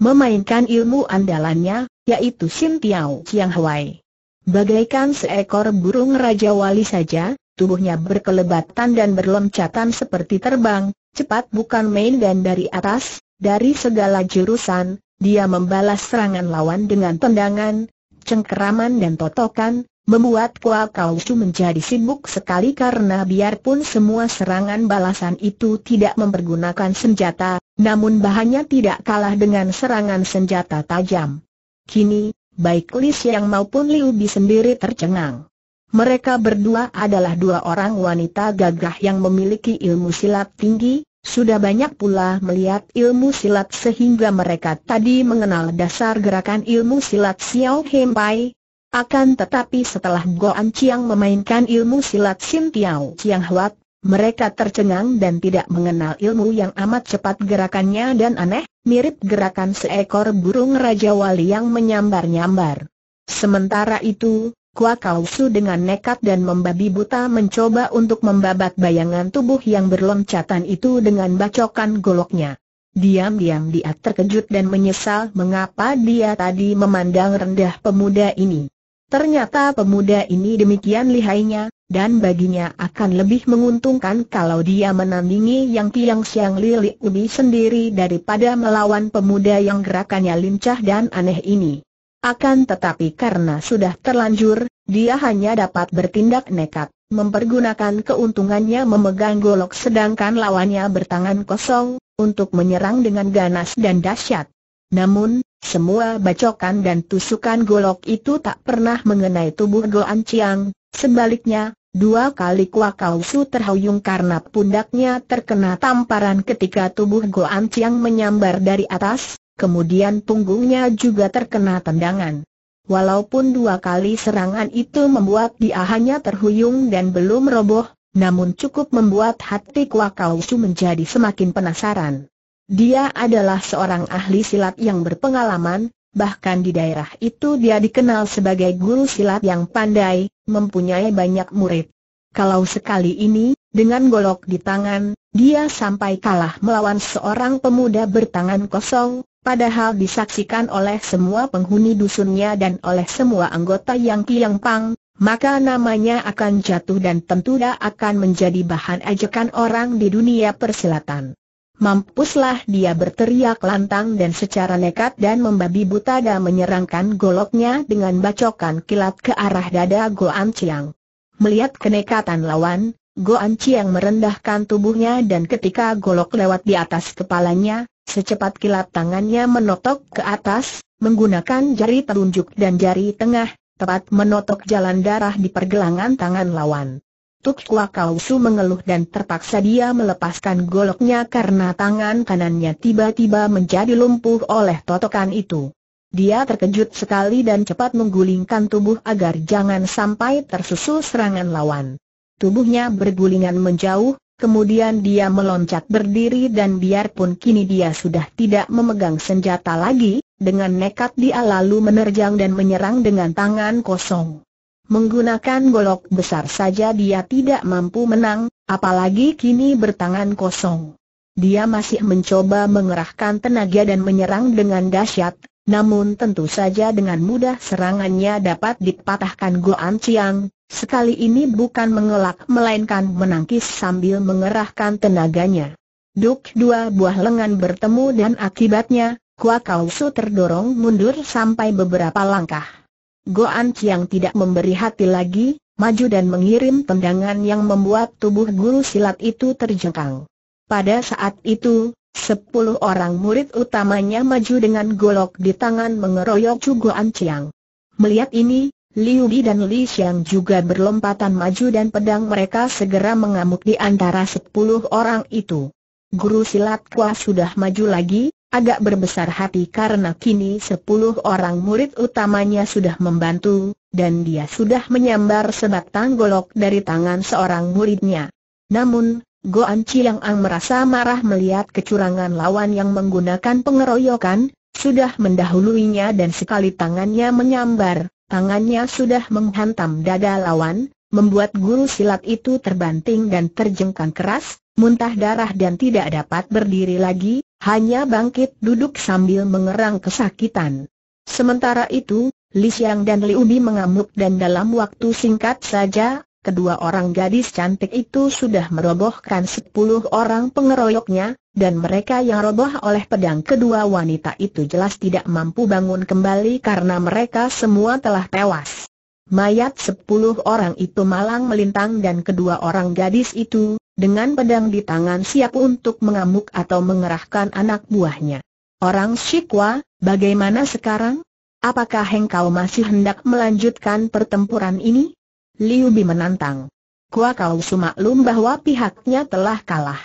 memainkan ilmu andalannya, yaitu Sin Tiao Chiang Hwai. Bagaikan seekor burung Raja Wali saja, tubuhnya berkelebatan dan berloncatan seperti terbang, cepat bukan main dan dari atas, dari segala jurusan, dia membalas serangan lawan dengan tendangan, cengkeraman dan totokan, membuat Kua Kausu menjadi sibuk sekali karena biarpun semua serangan balasan itu tidak mempergunakan senjata, namun bahannya tidak kalah dengan serangan senjata tajam. Kini, baik Li Xiang maupun Liu Bi sendiri tercengang. Mereka berdua adalah dua orang wanita gagah yang memiliki ilmu silat tinggi, sudah banyak pula melihat ilmu silat sehingga mereka tadi mengenal dasar gerakan ilmu silat Xiao Hempai, akan tetapi setelah Goan Chiang memainkan ilmu silat Sim Tiao Chiang Huat, mereka tercengang dan tidak mengenal ilmu yang amat cepat gerakannya dan aneh, mirip gerakan seekor burung Raja Wali yang menyambar-nyambar. Sementara itu, Kua Kau Su dengan nekat dan membabi buta mencoba untuk membabat bayangan tubuh yang berloncatan itu dengan bacokan goloknya. Diam-diam dia terkejut dan menyesal mengapa dia tadi memandang rendah pemuda ini. Ternyata pemuda ini demikian lihainya, dan baginya akan lebih menguntungkan kalau dia menandingi Yang Tiang siang Lili Ubi sendiri daripada melawan pemuda yang gerakannya lincah dan aneh ini. Akan tetapi karena sudah terlanjur, dia hanya dapat bertindak nekat, mempergunakan keuntungannya memegang golok sedangkan lawannya bertangan kosong, untuk menyerang dengan ganas dan dahsyat. Namun, semua bacokan dan tusukan golok itu tak pernah mengenai tubuh Goan Chiang, sebaliknya, dua kali Kuakau Su terhuyung karena pundaknya terkena tamparan ketika tubuh Goan Chiang menyambar dari atas, kemudian punggungnya juga terkena tendangan. Walaupun dua kali serangan itu membuat dia hanya terhuyung dan belum roboh, namun cukup membuat hati Kuakau Su menjadi semakin penasaran. Dia adalah seorang ahli silat yang berpengalaman, bahkan di daerah itu dia dikenal sebagai guru silat yang pandai, mempunyai banyak murid. Kalau sekali ini, dengan golok di tangan, dia sampai kalah melawan seorang pemuda bertangan kosong, padahal disaksikan oleh semua penghuni dusunnya dan oleh semua anggota yang kiang pang, maka namanya akan jatuh dan tentu dia akan menjadi bahan ajakan orang di dunia persilatan. Mampuslah dia berteriak lantang dan secara nekat dan membabi buta dan menyerangkan goloknya dengan bacokan kilat ke arah dada Goan Chiang. Melihat kenekatan lawan, Goan Chiang merendahkan tubuhnya dan ketika golok lewat di atas kepalanya, secepat kilat tangannya menotok ke atas, menggunakan jari telunjuk dan jari tengah, tepat menotok jalan darah di pergelangan tangan lawan. Tuk Tua Kau Su mengeluh dan terpaksa dia melepaskan goloknya karena tangan kanannya tiba-tiba menjadi lumpuh oleh totokan itu. Dia terkejut sekali dan cepat menggulingkan tubuh agar jangan sampai tersusul serangan lawan. Tubuhnya bergulingan menjauh, kemudian dia meloncat berdiri dan biarpun kini dia sudah tidak memegang senjata lagi, dengan nekat dia lalu menerjang dan menyerang dengan tangan kosong. Menggunakan golok besar saja dia tidak mampu menang, apalagi kini bertangan kosong. Dia masih mencoba mengerahkan tenaga dan menyerang dengan dahsyat, namun tentu saja dengan mudah serangannya dapat dipatahkan Goan Chiang, sekali ini bukan mengelak melainkan menangkis sambil mengerahkan tenaganya. Duk dua buah lengan bertemu dan akibatnya, Kua Kausu terdorong mundur sampai beberapa langkah. Goan Chiang tidak memberi hati lagi, maju dan mengirim tendangan yang membuat tubuh guru silat itu terjengkang. Pada saat itu, sepuluh orang murid utamanya maju dengan golok di tangan mengeroyok Chu Goan Chiang. Melihat ini, Liu Bi dan Li Xiang juga berlompatan maju dan pedang mereka segera mengamuk di antara sepuluh orang itu. Guru silat kuah sudah maju lagi, agak berbesar hati karena kini sepuluh orang murid utamanya sudah membantu, dan dia sudah menyambar sebatang golok dari tangan seorang muridnya. Namun, Goan Chiang Ang merasa marah melihat kecurangan lawan yang menggunakan pengeroyokan, sudah mendahuluinya dan sekali tangannya menyambar, tangannya sudah menghantam dada lawan, membuat guru silat itu terbanting dan terjengkang keras, muntah darah dan tidak dapat berdiri lagi, hanya bangkit duduk sambil mengerang kesakitan. Sementara itu, Li Xiang dan Li Ubi mengamuk dan dalam waktu singkat saja, kedua orang gadis cantik itu sudah merobohkan sepuluh orang pengeroyoknya, dan mereka yang roboh oleh pedang kedua wanita itu jelas tidak mampu bangun kembali karena mereka semua telah tewas. Mayat sepuluh orang itu malang melintang dan kedua orang gadis itu, dengan pedang di tangan siap untuk mengamuk atau mengerahkan anak buahnya. Orang Shikwa, bagaimana sekarang? Apakah engkau masih hendak melanjutkan pertempuran ini? Liu Bi menantang. Kua kau sumaklum bahwa pihaknya telah kalah.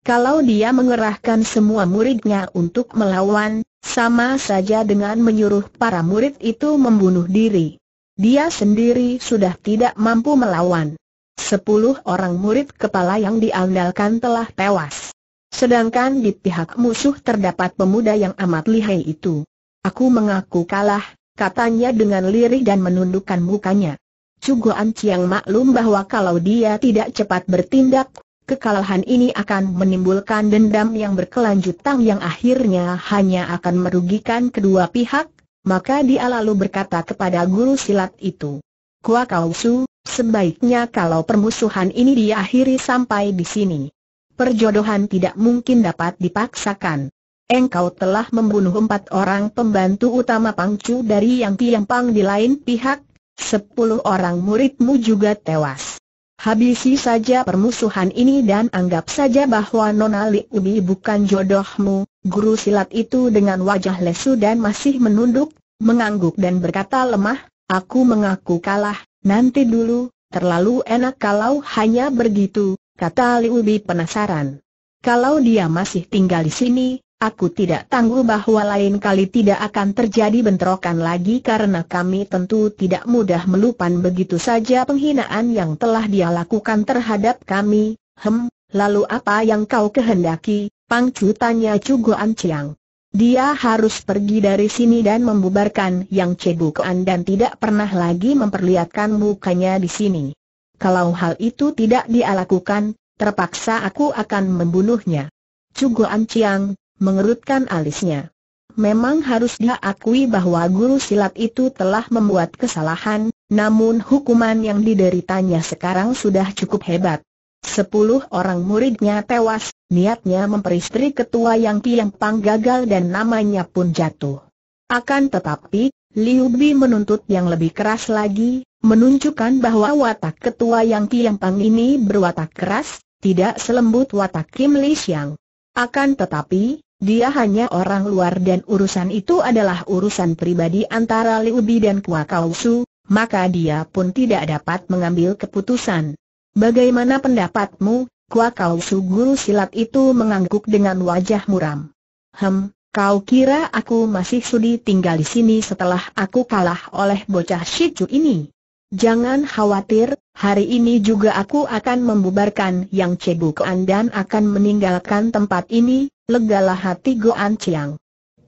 Kalau dia mengerahkan semua muridnya untuk melawan, sama saja dengan menyuruh para murid itu membunuh diri. Dia sendiri sudah tidak mampu melawan. Sepuluh orang murid kepala yang diandalkan telah tewas. Sedangkan di pihak musuh terdapat pemuda yang amat lihai itu. Aku mengaku kalah, katanya dengan lirih dan menundukkan mukanya. Cugo Anciang maklum bahwa kalau dia tidak cepat bertindak, kekalahan ini akan menimbulkan dendam yang berkelanjutan yang akhirnya hanya akan merugikan kedua pihak, maka dia lalu berkata kepada guru silat itu, Kua Kausu. Sebaiknya kalau permusuhan ini diakhiri sampai di sini. Perjodohan tidak mungkin dapat dipaksakan. Engkau telah membunuh empat orang pembantu utama Pangcu dari Yang Pang di lain pihak, sepuluh orang muridmu juga tewas. Habisi saja permusuhan ini dan anggap saja bahwa Nona Li Ubi bukan jodohmu, guru silat itu dengan wajah lesu dan masih menunduk, mengangguk dan berkata lemah, aku mengaku kalah, Nanti dulu, terlalu enak kalau hanya begitu, kata Liu penasaran. Kalau dia masih tinggal di sini, aku tidak tangguh bahwa lain kali tidak akan terjadi bentrokan lagi karena kami tentu tidak mudah melupakan begitu saja penghinaan yang telah dia lakukan terhadap kami. Hem, lalu apa yang kau kehendaki? Pangcu tanya anciang. Dia harus pergi dari sini dan membubarkan yang cebukan dan tidak pernah lagi memperlihatkan mukanya di sini. Kalau hal itu tidak dia terpaksa aku akan membunuhnya. Cuguan Ciang, mengerutkan alisnya. Memang harus dia akui bahwa guru silat itu telah membuat kesalahan, namun hukuman yang dideritanya sekarang sudah cukup hebat. Sepuluh orang muridnya tewas, niatnya memperistri ketua yang pang gagal dan namanya pun jatuh. Akan tetapi, Liu Bi menuntut yang lebih keras lagi, menunjukkan bahwa watak ketua yang pang ini berwatak keras, tidak selembut watak Kim Li Xiang. Akan tetapi, dia hanya orang luar dan urusan itu adalah urusan pribadi antara Liu Bi dan Kua Kau Su, maka dia pun tidak dapat mengambil keputusan. Bagaimana pendapatmu, Kuakau Su guru silat itu mengangguk dengan wajah muram. Hem, kau kira aku masih sudi tinggal di sini setelah aku kalah oleh bocah Shichu ini? Jangan khawatir, hari ini juga aku akan membubarkan yang cebukan dan akan meninggalkan tempat ini, legalah hati Goan Chiang.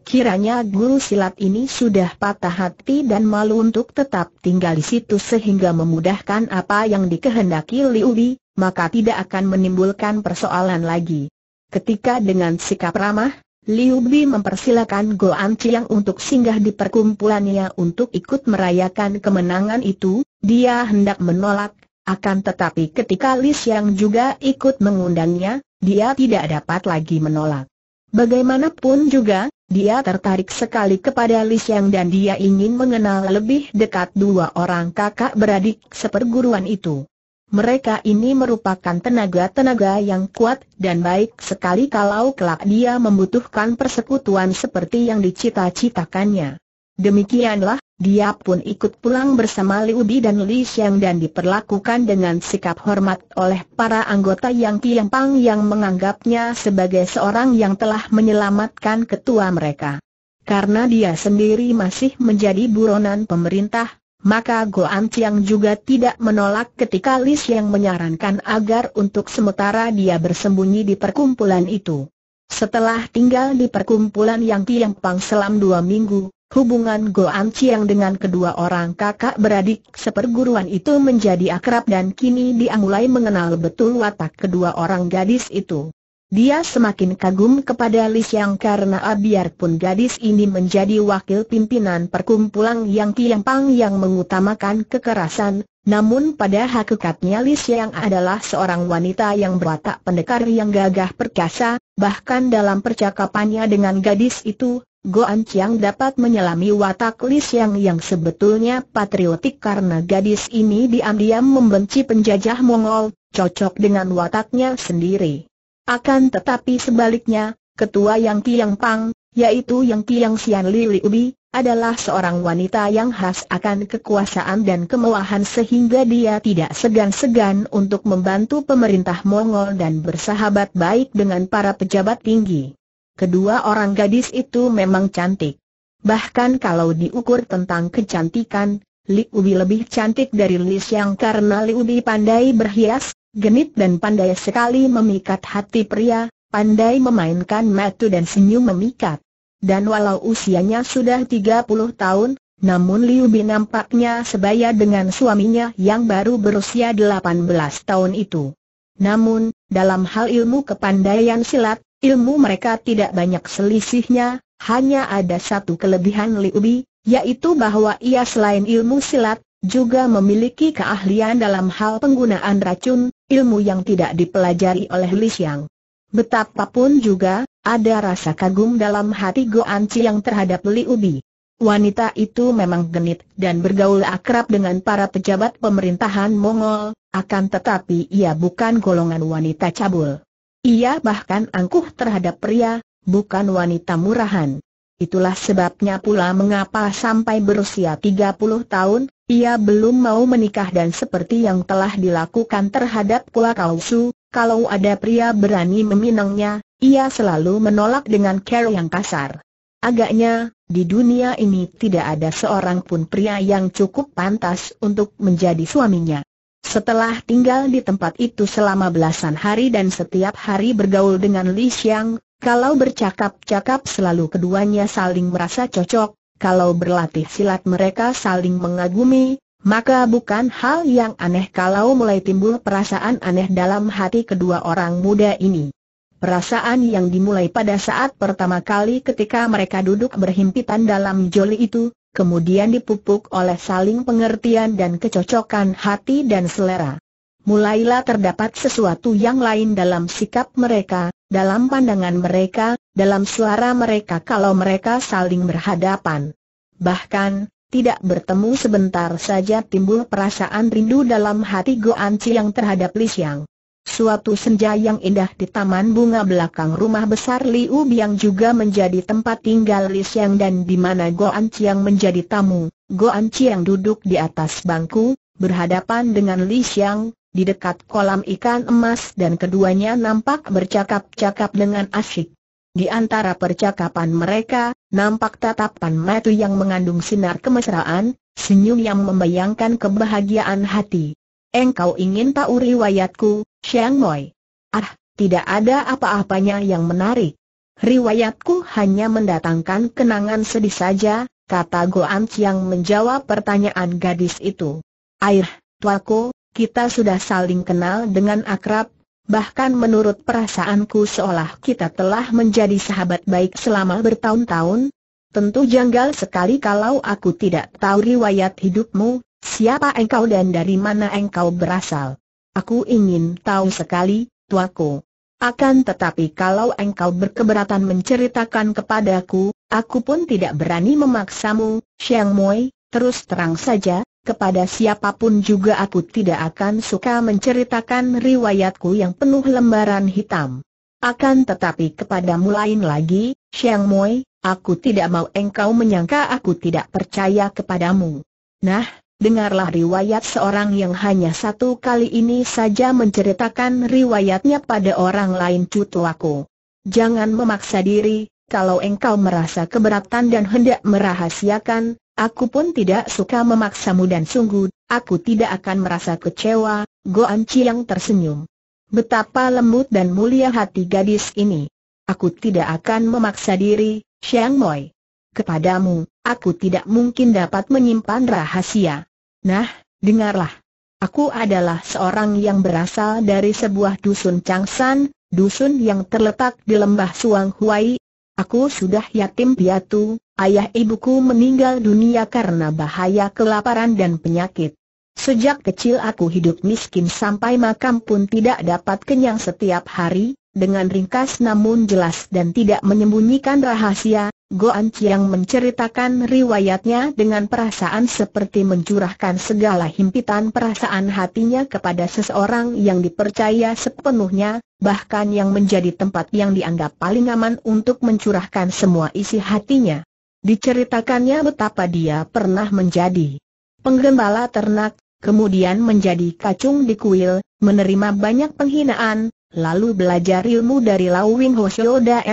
Kiranya guru silat ini sudah patah hati dan malu untuk tetap tinggal di situ sehingga memudahkan apa yang dikehendaki Liu Bi, maka tidak akan menimbulkan persoalan lagi. Ketika dengan sikap ramah, Liu Bi mempersilakan Goan Chiang untuk singgah di perkumpulannya untuk ikut merayakan kemenangan itu, dia hendak menolak, akan tetapi ketika Li Xiang juga ikut mengundangnya, dia tidak dapat lagi menolak. Bagaimanapun juga, dia tertarik sekali kepada Li Xiang dan dia ingin mengenal lebih dekat dua orang kakak beradik seperguruan itu. Mereka ini merupakan tenaga-tenaga yang kuat dan baik sekali kalau kelak dia membutuhkan persekutuan seperti yang dicita-citakannya. Demikianlah, dia pun ikut pulang bersama Liu Bi dan Li Xiang dan diperlakukan dengan sikap hormat oleh para anggota Yang Pang yang menganggapnya sebagai seorang yang telah menyelamatkan ketua mereka. Karena dia sendiri masih menjadi buronan pemerintah, maka Goan Chiang juga tidak menolak ketika Lis yang menyarankan agar untuk sementara dia bersembunyi di perkumpulan itu. Setelah tinggal di perkumpulan yang Tiang Pang selam dua minggu, hubungan Goan Chiang dengan kedua orang kakak beradik seperguruan itu menjadi akrab dan kini dia mulai mengenal betul watak kedua orang gadis itu. Dia semakin kagum kepada Li Xiang karena ah, biarpun gadis ini menjadi wakil pimpinan perkumpulan Yang pang yang mengutamakan kekerasan, namun pada hakikatnya Li Xiang adalah seorang wanita yang berwatak pendekar yang gagah perkasa, bahkan dalam percakapannya dengan gadis itu, Go An Chiang dapat menyelami watak Li Xiang yang sebetulnya patriotik karena gadis ini diam-diam membenci penjajah Mongol, cocok dengan wataknya sendiri. Akan tetapi sebaliknya, ketua Yang Tiang Pang, yaitu Yang Tiang Sian Lili Ubi, adalah seorang wanita yang khas akan kekuasaan dan kemewahan sehingga dia tidak segan-segan untuk membantu pemerintah Mongol dan bersahabat baik dengan para pejabat tinggi. Kedua orang gadis itu memang cantik. Bahkan kalau diukur tentang kecantikan, Li Ubi lebih cantik dari Li Xiang karena Li Ubi pandai berhias, genit dan pandai sekali memikat hati pria, pandai memainkan metu dan senyum memikat. Dan walau usianya sudah 30 tahun, namun Liu Bin nampaknya sebaya dengan suaminya yang baru berusia 18 tahun itu. Namun, dalam hal ilmu kepandaian silat, ilmu mereka tidak banyak selisihnya, hanya ada satu kelebihan Liu Bi, yaitu bahwa ia selain ilmu silat, juga memiliki keahlian dalam hal penggunaan racun, ilmu yang tidak dipelajari oleh Li Xiang. Betapapun juga, ada rasa kagum dalam hati Go Ci yang terhadap Li Ubi. Wanita itu memang genit dan bergaul akrab dengan para pejabat pemerintahan Mongol, akan tetapi ia bukan golongan wanita cabul. Ia bahkan angkuh terhadap pria, bukan wanita murahan. Itulah sebabnya pula mengapa sampai berusia 30 tahun, ia belum mau menikah dan seperti yang telah dilakukan terhadap pula Kausu, kalau ada pria berani meminangnya, ia selalu menolak dengan cara yang kasar. Agaknya, di dunia ini tidak ada seorang pun pria yang cukup pantas untuk menjadi suaminya. Setelah tinggal di tempat itu selama belasan hari dan setiap hari bergaul dengan Li Xiang, kalau bercakap-cakap selalu keduanya saling merasa cocok, kalau berlatih silat mereka saling mengagumi, maka bukan hal yang aneh kalau mulai timbul perasaan aneh dalam hati kedua orang muda ini. Perasaan yang dimulai pada saat pertama kali ketika mereka duduk berhimpitan dalam joli itu, kemudian dipupuk oleh saling pengertian dan kecocokan hati dan selera mulailah terdapat sesuatu yang lain dalam sikap mereka, dalam pandangan mereka, dalam suara mereka kalau mereka saling berhadapan. Bahkan, tidak bertemu sebentar saja timbul perasaan rindu dalam hati Goan yang terhadap Li Xiang. Suatu senja yang indah di taman bunga belakang rumah besar Liu Biang juga menjadi tempat tinggal Li Xiang dan di mana Goan yang menjadi tamu. Goan yang duduk di atas bangku, berhadapan dengan Li Xiang, di dekat kolam ikan emas dan keduanya nampak bercakap-cakap dengan asyik. Di antara percakapan mereka, nampak tatapan mata yang mengandung sinar kemesraan, senyum yang membayangkan kebahagiaan hati. Engkau ingin tahu riwayatku, Xiang Moi? Ah, tidak ada apa-apanya yang menarik. Riwayatku hanya mendatangkan kenangan sedih saja, kata Goan Chiang menjawab pertanyaan gadis itu. Air, tuaku, kita sudah saling kenal dengan akrab, bahkan menurut perasaanku seolah kita telah menjadi sahabat baik selama bertahun-tahun. Tentu janggal sekali kalau aku tidak tahu riwayat hidupmu, siapa engkau dan dari mana engkau berasal. Aku ingin tahu sekali, tuaku. Akan tetapi kalau engkau berkeberatan menceritakan kepadaku, aku pun tidak berani memaksamu, Xiang Mui, terus terang saja, kepada siapapun juga aku tidak akan suka menceritakan riwayatku yang penuh lembaran hitam. Akan tetapi kepadamu lain lagi, Xiang Moi, aku tidak mau engkau menyangka aku tidak percaya kepadamu. Nah, dengarlah riwayat seorang yang hanya satu kali ini saja menceritakan riwayatnya pada orang lain cutu aku. Jangan memaksa diri, kalau engkau merasa keberatan dan hendak merahasiakan, Aku pun tidak suka memaksamu dan sungguh, aku tidak akan merasa kecewa, Goan Chiang tersenyum. Betapa lembut dan mulia hati gadis ini. Aku tidak akan memaksa diri, Xiang Moi. Kepadamu, aku tidak mungkin dapat menyimpan rahasia. Nah, dengarlah. Aku adalah seorang yang berasal dari sebuah dusun Changsan, dusun yang terletak di lembah Suang Huai, Aku sudah yatim piatu, ayah ibuku meninggal dunia karena bahaya kelaparan dan penyakit. Sejak kecil aku hidup miskin sampai makam pun tidak dapat kenyang setiap hari, dengan ringkas namun jelas dan tidak menyembunyikan rahasia, Goan Chiang menceritakan riwayatnya dengan perasaan seperti mencurahkan segala himpitan perasaan hatinya kepada seseorang yang dipercaya sepenuhnya, bahkan yang menjadi tempat yang dianggap paling aman untuk mencurahkan semua isi hatinya. Diceritakannya betapa dia pernah menjadi penggembala ternak, kemudian menjadi kacung di kuil, menerima banyak penghinaan, lalu belajar ilmu dari Lau Wing Ho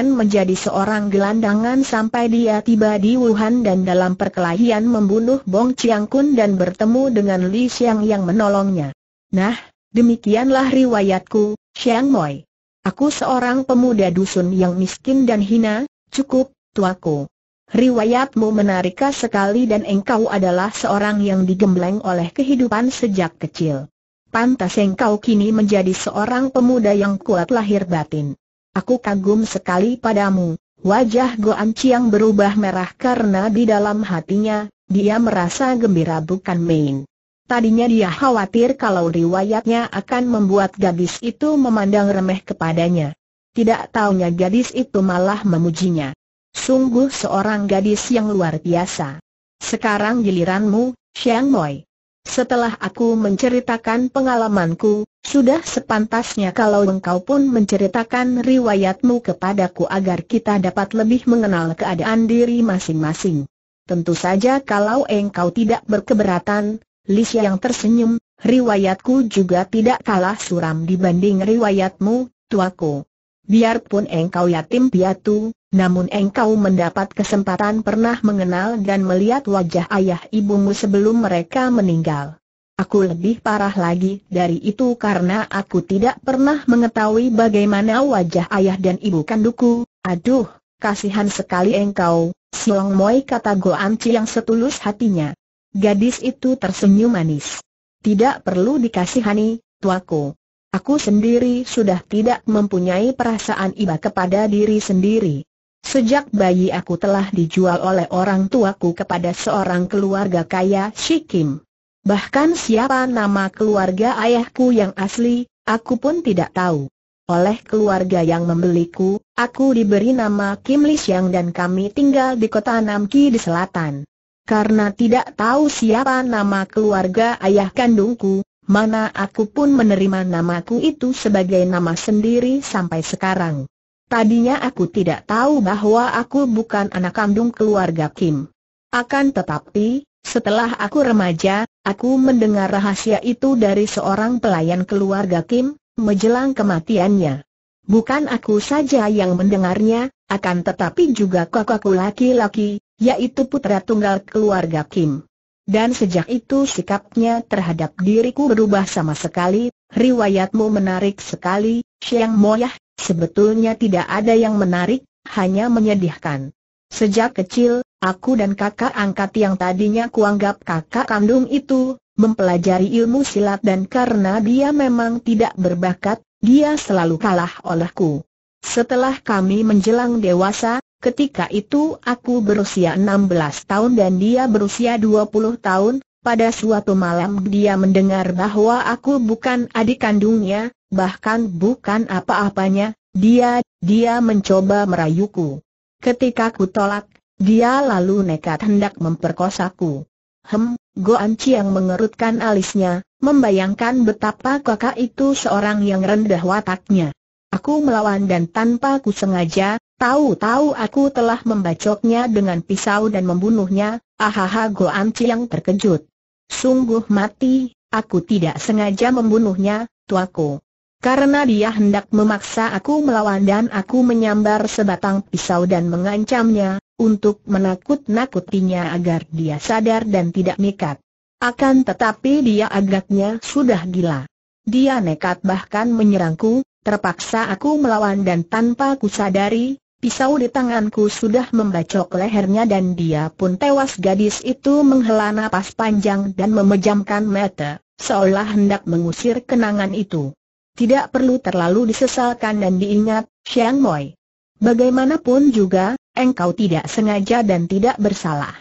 menjadi seorang gelandangan sampai dia tiba di Wuhan dan dalam perkelahian membunuh Bong Chiang Kun dan bertemu dengan Li Xiang yang menolongnya. Nah, demikianlah riwayatku, Xiang Moi. Aku seorang pemuda dusun yang miskin dan hina, cukup, tuaku. Riwayatmu menarik sekali dan engkau adalah seorang yang digembleng oleh kehidupan sejak kecil. Pantas engkau kini menjadi seorang pemuda yang kuat lahir batin. Aku kagum sekali padamu. Wajah Goan Chiang berubah merah karena di dalam hatinya, dia merasa gembira bukan main. Tadinya dia khawatir kalau riwayatnya akan membuat gadis itu memandang remeh kepadanya. Tidak taunya gadis itu malah memujinya. Sungguh seorang gadis yang luar biasa. Sekarang giliranmu, Xiang Moi. Setelah aku menceritakan pengalamanku, sudah sepantasnya kalau engkau pun menceritakan riwayatmu kepadaku agar kita dapat lebih mengenal keadaan diri masing-masing. Tentu saja kalau engkau tidak berkeberatan, Lisha yang tersenyum, riwayatku juga tidak kalah suram dibanding riwayatmu, tuaku. Biarpun engkau yatim piatu, namun engkau mendapat kesempatan pernah mengenal dan melihat wajah ayah ibumu sebelum mereka meninggal. Aku lebih parah lagi dari itu karena aku tidak pernah mengetahui bagaimana wajah ayah dan ibu kanduku. Aduh, kasihan sekali engkau, Siong Moi kata Goan Chi yang setulus hatinya. Gadis itu tersenyum manis. Tidak perlu dikasihani, tuaku. Aku sendiri sudah tidak mempunyai perasaan iba kepada diri sendiri. Sejak bayi aku telah dijual oleh orang tuaku kepada seorang keluarga kaya Shikim. Bahkan siapa nama keluarga ayahku yang asli, aku pun tidak tahu. Oleh keluarga yang membeliku, aku diberi nama Kim Li Xiang dan kami tinggal di kota Namki di selatan. Karena tidak tahu siapa nama keluarga ayah kandungku, mana aku pun menerima namaku itu sebagai nama sendiri sampai sekarang. Tadinya aku tidak tahu bahwa aku bukan anak kandung keluarga Kim. Akan tetapi, setelah aku remaja, aku mendengar rahasia itu dari seorang pelayan keluarga Kim, menjelang kematiannya. Bukan aku saja yang mendengarnya, akan tetapi juga kakakku laki-laki, yaitu putra tunggal keluarga Kim. Dan sejak itu sikapnya terhadap diriku berubah sama sekali, riwayatmu menarik sekali, Siang Moyah, Sebetulnya tidak ada yang menarik, hanya menyedihkan. Sejak kecil, aku dan kakak angkat yang tadinya kuanggap kakak kandung itu, mempelajari ilmu silat dan karena dia memang tidak berbakat, dia selalu kalah olehku. Setelah kami menjelang dewasa, Ketika itu aku berusia 16 tahun dan dia berusia 20 tahun, pada suatu malam dia mendengar bahwa aku bukan adik kandungnya, bahkan bukan apa-apanya, dia, dia mencoba merayuku. Ketika ku tolak, dia lalu nekat hendak memperkosaku. Hem, Go Goan Chiang mengerutkan alisnya, membayangkan betapa kakak itu seorang yang rendah wataknya. Aku melawan dan tanpa ku sengaja, tahu-tahu aku telah membacoknya dengan pisau dan membunuhnya, ahaha Goan Chiang terkejut. Sungguh mati, aku tidak sengaja membunuhnya, tuaku. Karena dia hendak memaksa aku melawan dan aku menyambar sebatang pisau dan mengancamnya, untuk menakut-nakutinya agar dia sadar dan tidak nekat. Akan tetapi dia agaknya sudah gila. Dia nekat bahkan menyerangku, terpaksa aku melawan dan tanpa kusadari. Pisau di tanganku sudah membacok lehernya dan dia pun tewas gadis itu menghela napas panjang dan memejamkan mata, seolah hendak mengusir kenangan itu. Tidak perlu terlalu disesalkan dan diingat, Xiang Moi. Bagaimanapun juga, engkau tidak sengaja dan tidak bersalah.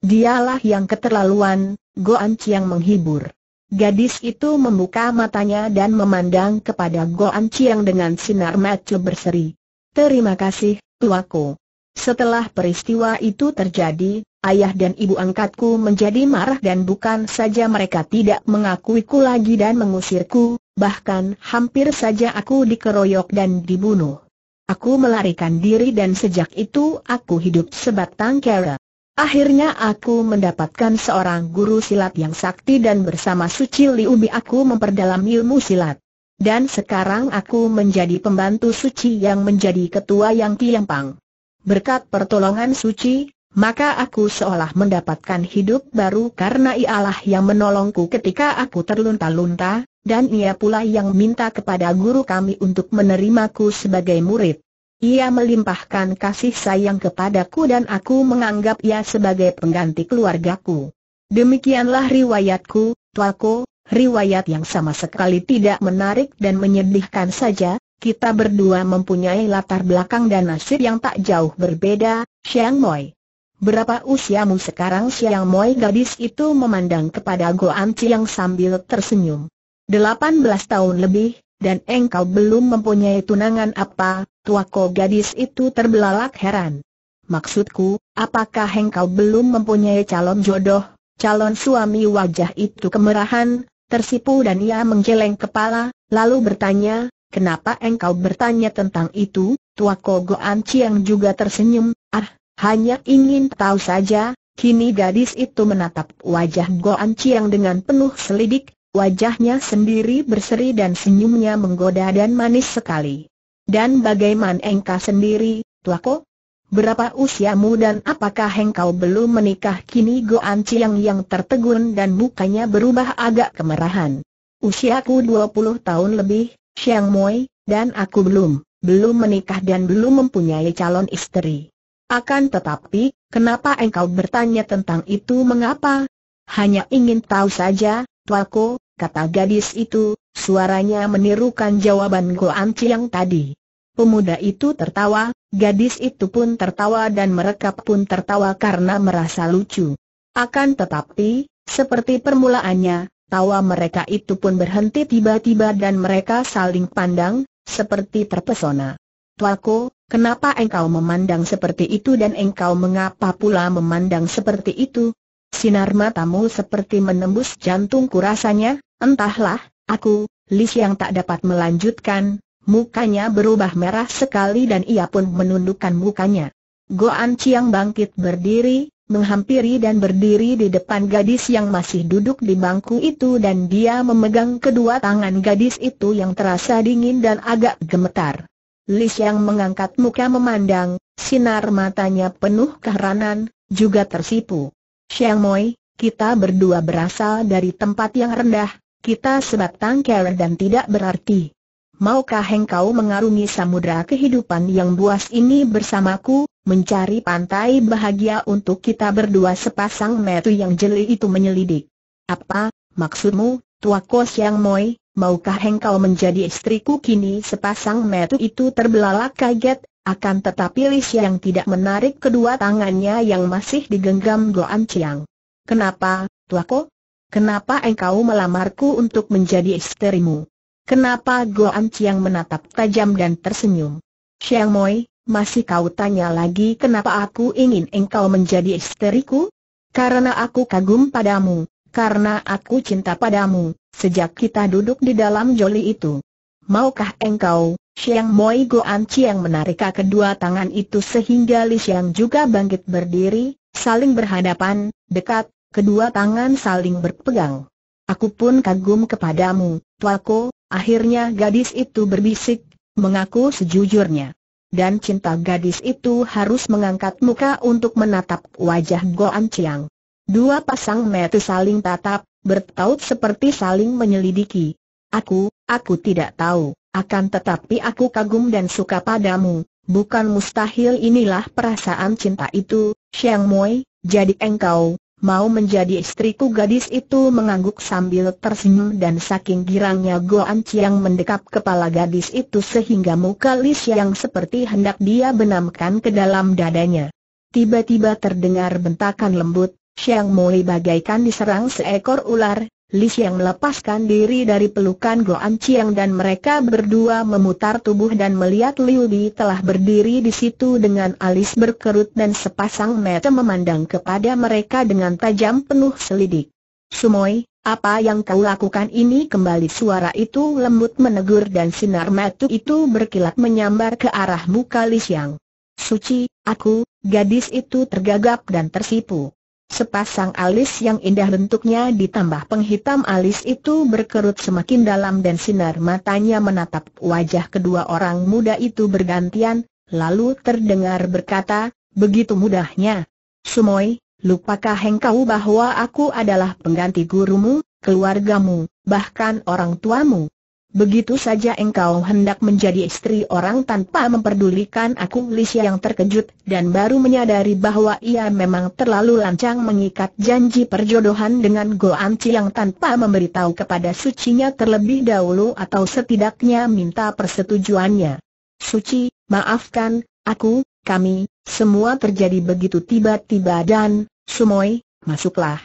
Dialah yang keterlaluan, Goan Chiang menghibur. Gadis itu membuka matanya dan memandang kepada Goan Chiang dengan sinar mata berseri. Terima kasih, tuaku. Setelah peristiwa itu terjadi, ayah dan ibu angkatku menjadi marah dan bukan saja mereka tidak mengakuiku lagi dan mengusirku, bahkan hampir saja aku dikeroyok dan dibunuh. Aku melarikan diri dan sejak itu aku hidup sebatang kera. Akhirnya aku mendapatkan seorang guru silat yang sakti dan bersama Suci Liubi aku memperdalam ilmu silat. Dan sekarang aku menjadi pembantu suci yang menjadi ketua yang tiampang. Berkat pertolongan suci, maka aku seolah mendapatkan hidup baru karena ialah yang menolongku ketika aku terlunta-lunta, dan ia pula yang minta kepada guru kami untuk menerimaku sebagai murid. Ia melimpahkan kasih sayang kepadaku dan aku menganggap ia sebagai pengganti keluargaku. Demikianlah riwayatku, Tuako, riwayat yang sama sekali tidak menarik dan menyedihkan saja, kita berdua mempunyai latar belakang dan nasib yang tak jauh berbeda, Xiang Moi. Berapa usiamu sekarang Xiang Moi gadis itu memandang kepada Anci yang sambil tersenyum. 18 tahun lebih, dan engkau belum mempunyai tunangan apa, tuako gadis itu terbelalak heran. Maksudku, apakah engkau belum mempunyai calon jodoh, calon suami wajah itu kemerahan, tersipu dan ia menggeleng kepala, lalu bertanya, kenapa engkau bertanya tentang itu? Tua Anci yang juga tersenyum, ah, hanya ingin tahu saja, kini gadis itu menatap wajah Anci yang dengan penuh selidik, wajahnya sendiri berseri dan senyumnya menggoda dan manis sekali. Dan bagaimana engkau sendiri, tua Kogo? Berapa usiamu dan apakah engkau belum menikah kini An Chiang yang tertegun dan mukanya berubah agak kemerahan. Usiaku 20 tahun lebih, Xiang Moi, dan aku belum, belum menikah dan belum mempunyai calon istri. Akan tetapi, kenapa engkau bertanya tentang itu mengapa? Hanya ingin tahu saja, tuaku, kata gadis itu, suaranya menirukan jawaban go anci yang tadi. Pemuda itu tertawa, Gadis itu pun tertawa dan mereka pun tertawa karena merasa lucu. Akan tetapi, seperti permulaannya, tawa mereka itu pun berhenti tiba-tiba dan mereka saling pandang, seperti terpesona. Tuaku, kenapa engkau memandang seperti itu dan engkau mengapa pula memandang seperti itu? Sinar matamu seperti menembus jantungku rasanya, entahlah, aku, Lis yang tak dapat melanjutkan, Mukanya berubah merah sekali dan ia pun menundukkan mukanya. Goan Chiang bangkit berdiri, menghampiri dan berdiri di depan gadis yang masih duduk di bangku itu dan dia memegang kedua tangan gadis itu yang terasa dingin dan agak gemetar. Li yang mengangkat muka memandang, sinar matanya penuh keheranan, juga tersipu. Xiang Moi, kita berdua berasal dari tempat yang rendah, kita sebatang kera dan tidak berarti. Maukah engkau mengarungi samudra kehidupan yang buas ini bersamaku, mencari pantai bahagia untuk kita berdua sepasang metu yang jeli itu menyelidik? Apa, maksudmu, tua kos yang moi, maukah engkau menjadi istriku kini sepasang metu itu terbelalak kaget, akan tetapi Lis yang tidak menarik kedua tangannya yang masih digenggam Goan Chiang. Kenapa, tuako? Kenapa engkau melamarku untuk menjadi istrimu? Kenapa Goan Chiang menatap tajam dan tersenyum? Chiang Moi, masih kau tanya lagi kenapa aku ingin engkau menjadi istriku? Karena aku kagum padamu, karena aku cinta padamu, sejak kita duduk di dalam joli itu. Maukah engkau, Xiang Moi Goan Chiang menarik kedua tangan itu sehingga Li Xiang juga bangkit berdiri, saling berhadapan, dekat, kedua tangan saling berpegang. Aku pun kagum kepadamu, tuaku, Akhirnya gadis itu berbisik, mengaku sejujurnya. Dan cinta gadis itu harus mengangkat muka untuk menatap wajah Goan Chiang. Dua pasang mata saling tatap, bertaut seperti saling menyelidiki. Aku, aku tidak tahu, akan tetapi aku kagum dan suka padamu. Bukan mustahil inilah perasaan cinta itu, Xiang Mui, jadi engkau, mau menjadi istriku gadis itu mengangguk sambil tersenyum dan saking girangnya Goan Chiang mendekap kepala gadis itu sehingga muka Li yang seperti hendak dia benamkan ke dalam dadanya. Tiba-tiba terdengar bentakan lembut, Xiang Moi bagaikan diserang seekor ular, Li Xiang melepaskan diri dari pelukan Goan Chiang dan mereka berdua memutar tubuh dan melihat Liu Bi telah berdiri di situ dengan alis berkerut dan sepasang mata memandang kepada mereka dengan tajam penuh selidik. Sumoi, apa yang kau lakukan ini? Kembali suara itu lembut menegur dan sinar mata itu berkilat menyambar ke arah muka Li Xiang. Suci, aku, gadis itu tergagap dan tersipu. Sepasang alis yang indah bentuknya ditambah penghitam alis itu berkerut semakin dalam dan sinar matanya menatap wajah kedua orang muda itu bergantian, lalu terdengar berkata, begitu mudahnya. Sumoy, lupakah engkau bahwa aku adalah pengganti gurumu, keluargamu, bahkan orang tuamu? Begitu saja engkau hendak menjadi istri orang tanpa memperdulikan aku Lisha yang terkejut dan baru menyadari bahwa ia memang terlalu lancang mengikat janji perjodohan dengan Goan Ci yang tanpa memberitahu kepada sucinya terlebih dahulu atau setidaknya minta persetujuannya. Suci, maafkan, aku, kami, semua terjadi begitu tiba-tiba dan, Sumoy, masuklah.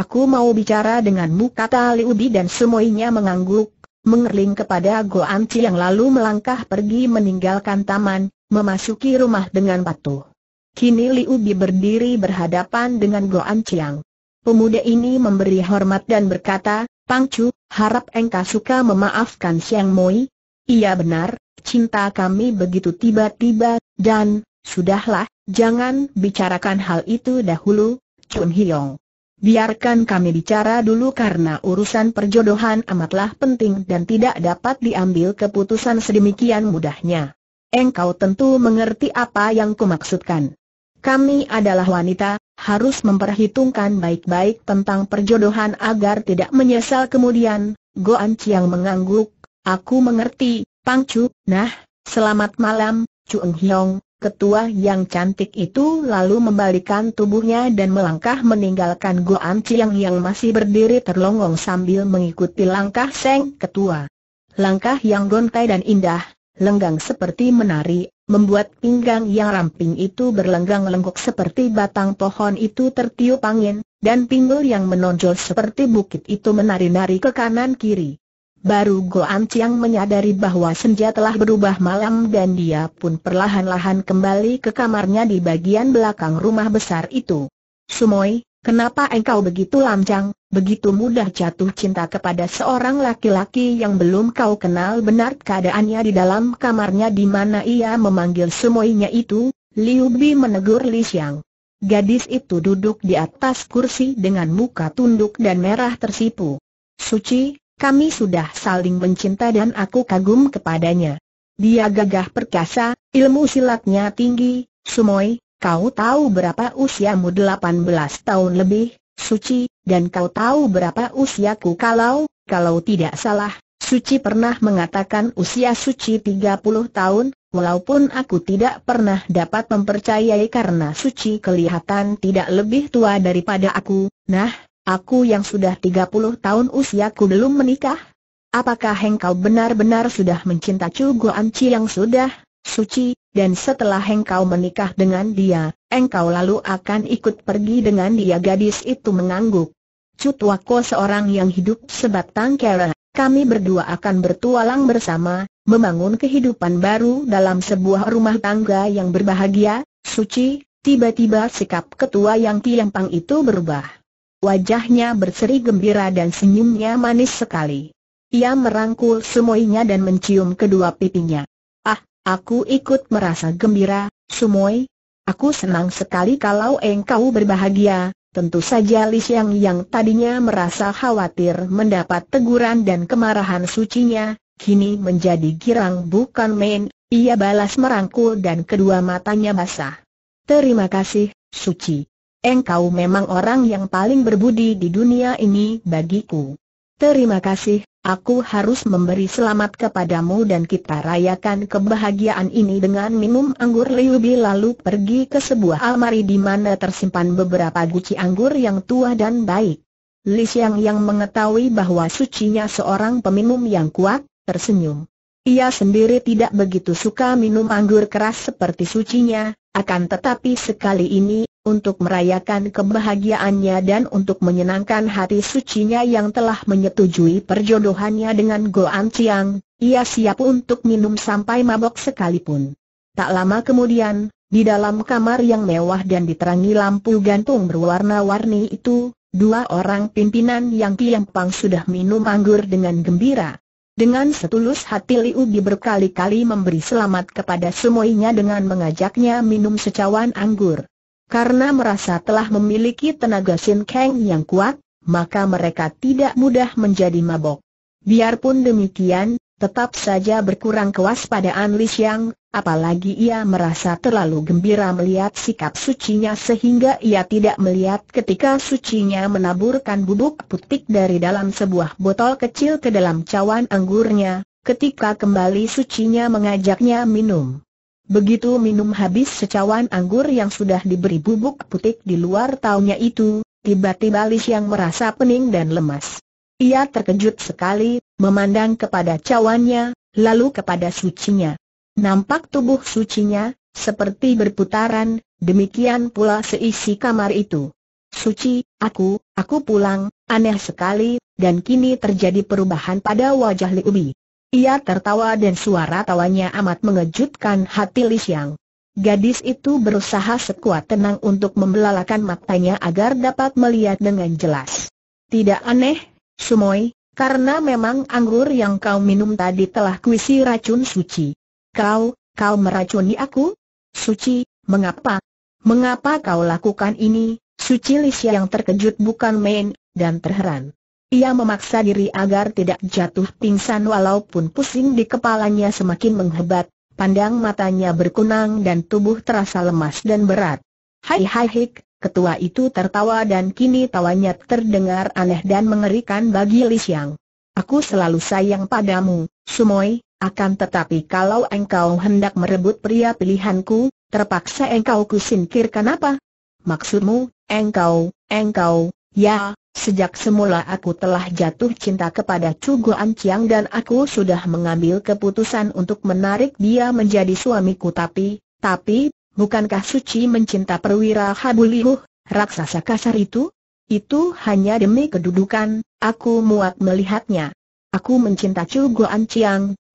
Aku mau bicara denganmu kata Liubi dan semuanya mengangguk mengerling kepada Anci yang lalu melangkah pergi meninggalkan taman, memasuki rumah dengan patuh. Kini Liu Bi berdiri berhadapan dengan Goan Chiang. Pemuda ini memberi hormat dan berkata, Pangcu, harap engkau suka memaafkan Siang Moi. Iya benar, cinta kami begitu tiba-tiba, dan, sudahlah, jangan bicarakan hal itu dahulu, Chun Hiong biarkan kami bicara dulu karena urusan perjodohan amatlah penting dan tidak dapat diambil keputusan sedemikian mudahnya. Engkau tentu mengerti apa yang kumaksudkan. Kami adalah wanita, harus memperhitungkan baik-baik tentang perjodohan agar tidak menyesal kemudian, Goan Chiang mengangguk, aku mengerti, Pangcu, nah, selamat malam, Chu Eng Hiong, ketua yang cantik itu lalu membalikan tubuhnya dan melangkah meninggalkan Goan Chiang yang masih berdiri terlonggong sambil mengikuti langkah Seng Ketua. Langkah yang gontai dan indah, lenggang seperti menari, membuat pinggang yang ramping itu berlenggang lengkuk seperti batang pohon itu tertiup angin, dan pinggul yang menonjol seperti bukit itu menari-nari ke kanan kiri. Baru Goan Tiang menyadari bahwa senja telah berubah malam dan dia pun perlahan-lahan kembali ke kamarnya di bagian belakang rumah besar itu. Sumoi, kenapa engkau begitu lancang, begitu mudah jatuh cinta kepada seorang laki-laki yang belum kau kenal benar keadaannya di dalam kamarnya di mana ia memanggil Sumoinya itu? Liu Bi menegur Li Xiang. Gadis itu duduk di atas kursi dengan muka tunduk dan merah tersipu. Suci, kami sudah saling mencinta dan aku kagum kepadanya. Dia gagah perkasa, ilmu silatnya tinggi, Sumoy, kau tahu berapa usiamu 18 tahun lebih, Suci, dan kau tahu berapa usiaku kalau, kalau tidak salah, Suci pernah mengatakan usia Suci 30 tahun, walaupun aku tidak pernah dapat mempercayai karena Suci kelihatan tidak lebih tua daripada aku, nah, Aku yang sudah 30 tahun usiaku belum menikah? Apakah engkau benar-benar sudah mencinta Chu Guan Chi yang sudah suci, dan setelah engkau menikah dengan dia, engkau lalu akan ikut pergi dengan dia gadis itu mengangguk. Cutuako seorang yang hidup sebatang kera, kami berdua akan bertualang bersama, membangun kehidupan baru dalam sebuah rumah tangga yang berbahagia, suci, tiba-tiba sikap ketua yang tiang pang itu berubah. Wajahnya berseri gembira dan senyumnya manis sekali. Ia merangkul Sumoynya dan mencium kedua pipinya. Ah, aku ikut merasa gembira, Sumoy. Aku senang sekali kalau engkau berbahagia. Tentu saja Li Xiang yang tadinya merasa khawatir mendapat teguran dan kemarahan sucinya, kini menjadi girang bukan main, ia balas merangkul dan kedua matanya basah. Terima kasih, Suci engkau memang orang yang paling berbudi di dunia ini bagiku. Terima kasih, aku harus memberi selamat kepadamu dan kita rayakan kebahagiaan ini dengan minum anggur Liubi lalu pergi ke sebuah almari di mana tersimpan beberapa guci anggur yang tua dan baik. Li Xiang yang mengetahui bahwa sucinya seorang peminum yang kuat, tersenyum. Ia sendiri tidak begitu suka minum anggur keras seperti sucinya, akan tetapi sekali ini untuk merayakan kebahagiaannya dan untuk menyenangkan hati sucinya yang telah menyetujui perjodohannya dengan An Chiang, ia siap untuk minum sampai mabok sekalipun. Tak lama kemudian, di dalam kamar yang mewah dan diterangi lampu gantung berwarna-warni itu, dua orang pimpinan yang pang sudah minum anggur dengan gembira. Dengan setulus hati Liu Bi berkali-kali memberi selamat kepada semuanya dengan mengajaknya minum secawan anggur. Karena merasa telah memiliki tenaga Sin Kang yang kuat, maka mereka tidak mudah menjadi mabok. Biarpun demikian, tetap saja berkurang kewaspadaan Li Xiang, apalagi ia merasa terlalu gembira melihat sikap sucinya sehingga ia tidak melihat ketika sucinya menaburkan bubuk putik dari dalam sebuah botol kecil ke dalam cawan anggurnya, ketika kembali sucinya mengajaknya minum. Begitu minum habis secawan anggur yang sudah diberi bubuk putih di luar taunya itu, tiba-tiba Li yang merasa pening dan lemas. Ia terkejut sekali, memandang kepada cawannya, lalu kepada sucinya. Nampak tubuh sucinya, seperti berputaran, demikian pula seisi kamar itu. Suci, aku, aku pulang, aneh sekali, dan kini terjadi perubahan pada wajah Liubi. Ia tertawa dan suara tawanya amat mengejutkan hati Li Xiang. Gadis itu berusaha sekuat tenang untuk membelalakan matanya agar dapat melihat dengan jelas. Tidak aneh, Sumoy, karena memang anggur yang kau minum tadi telah kuisi racun suci. Kau, kau meracuni aku? Suci, mengapa? Mengapa kau lakukan ini? Suci Lisya yang terkejut bukan main, dan terheran. Ia memaksa diri agar tidak jatuh pingsan walaupun pusing di kepalanya semakin menghebat, pandang matanya berkunang dan tubuh terasa lemas dan berat. Hai hai hik, ketua itu tertawa dan kini tawanya terdengar aneh dan mengerikan bagi Li Xiang. Aku selalu sayang padamu, Sumoy, akan tetapi kalau engkau hendak merebut pria pilihanku, terpaksa engkau kusingkirkan apa? Maksudmu, engkau, engkau, ya, Sejak semula aku telah jatuh cinta kepada Chu Guan dan aku sudah mengambil keputusan untuk menarik dia menjadi suamiku tapi, tapi, bukankah Suci mencinta perwira Habulihuh, raksasa kasar itu? Itu hanya demi kedudukan, aku muak melihatnya. Aku mencinta Chu Guan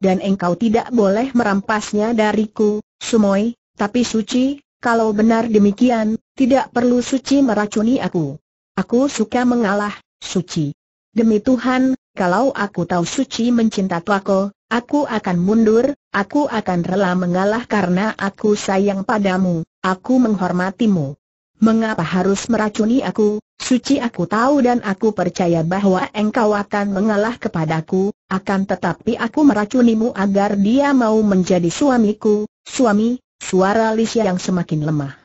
dan engkau tidak boleh merampasnya dariku, Sumoi. tapi Suci, kalau benar demikian, tidak perlu Suci meracuni aku. Aku suka mengalah, Suci. Demi Tuhan, kalau aku tahu Suci mencinta Tuako, aku akan mundur, aku akan rela mengalah karena aku sayang padamu, aku menghormatimu. Mengapa harus meracuni aku? Suci aku tahu dan aku percaya bahwa engkau akan mengalah kepadaku, akan tetapi aku meracunimu agar dia mau menjadi suamiku, suami, suara Lisya yang semakin lemah.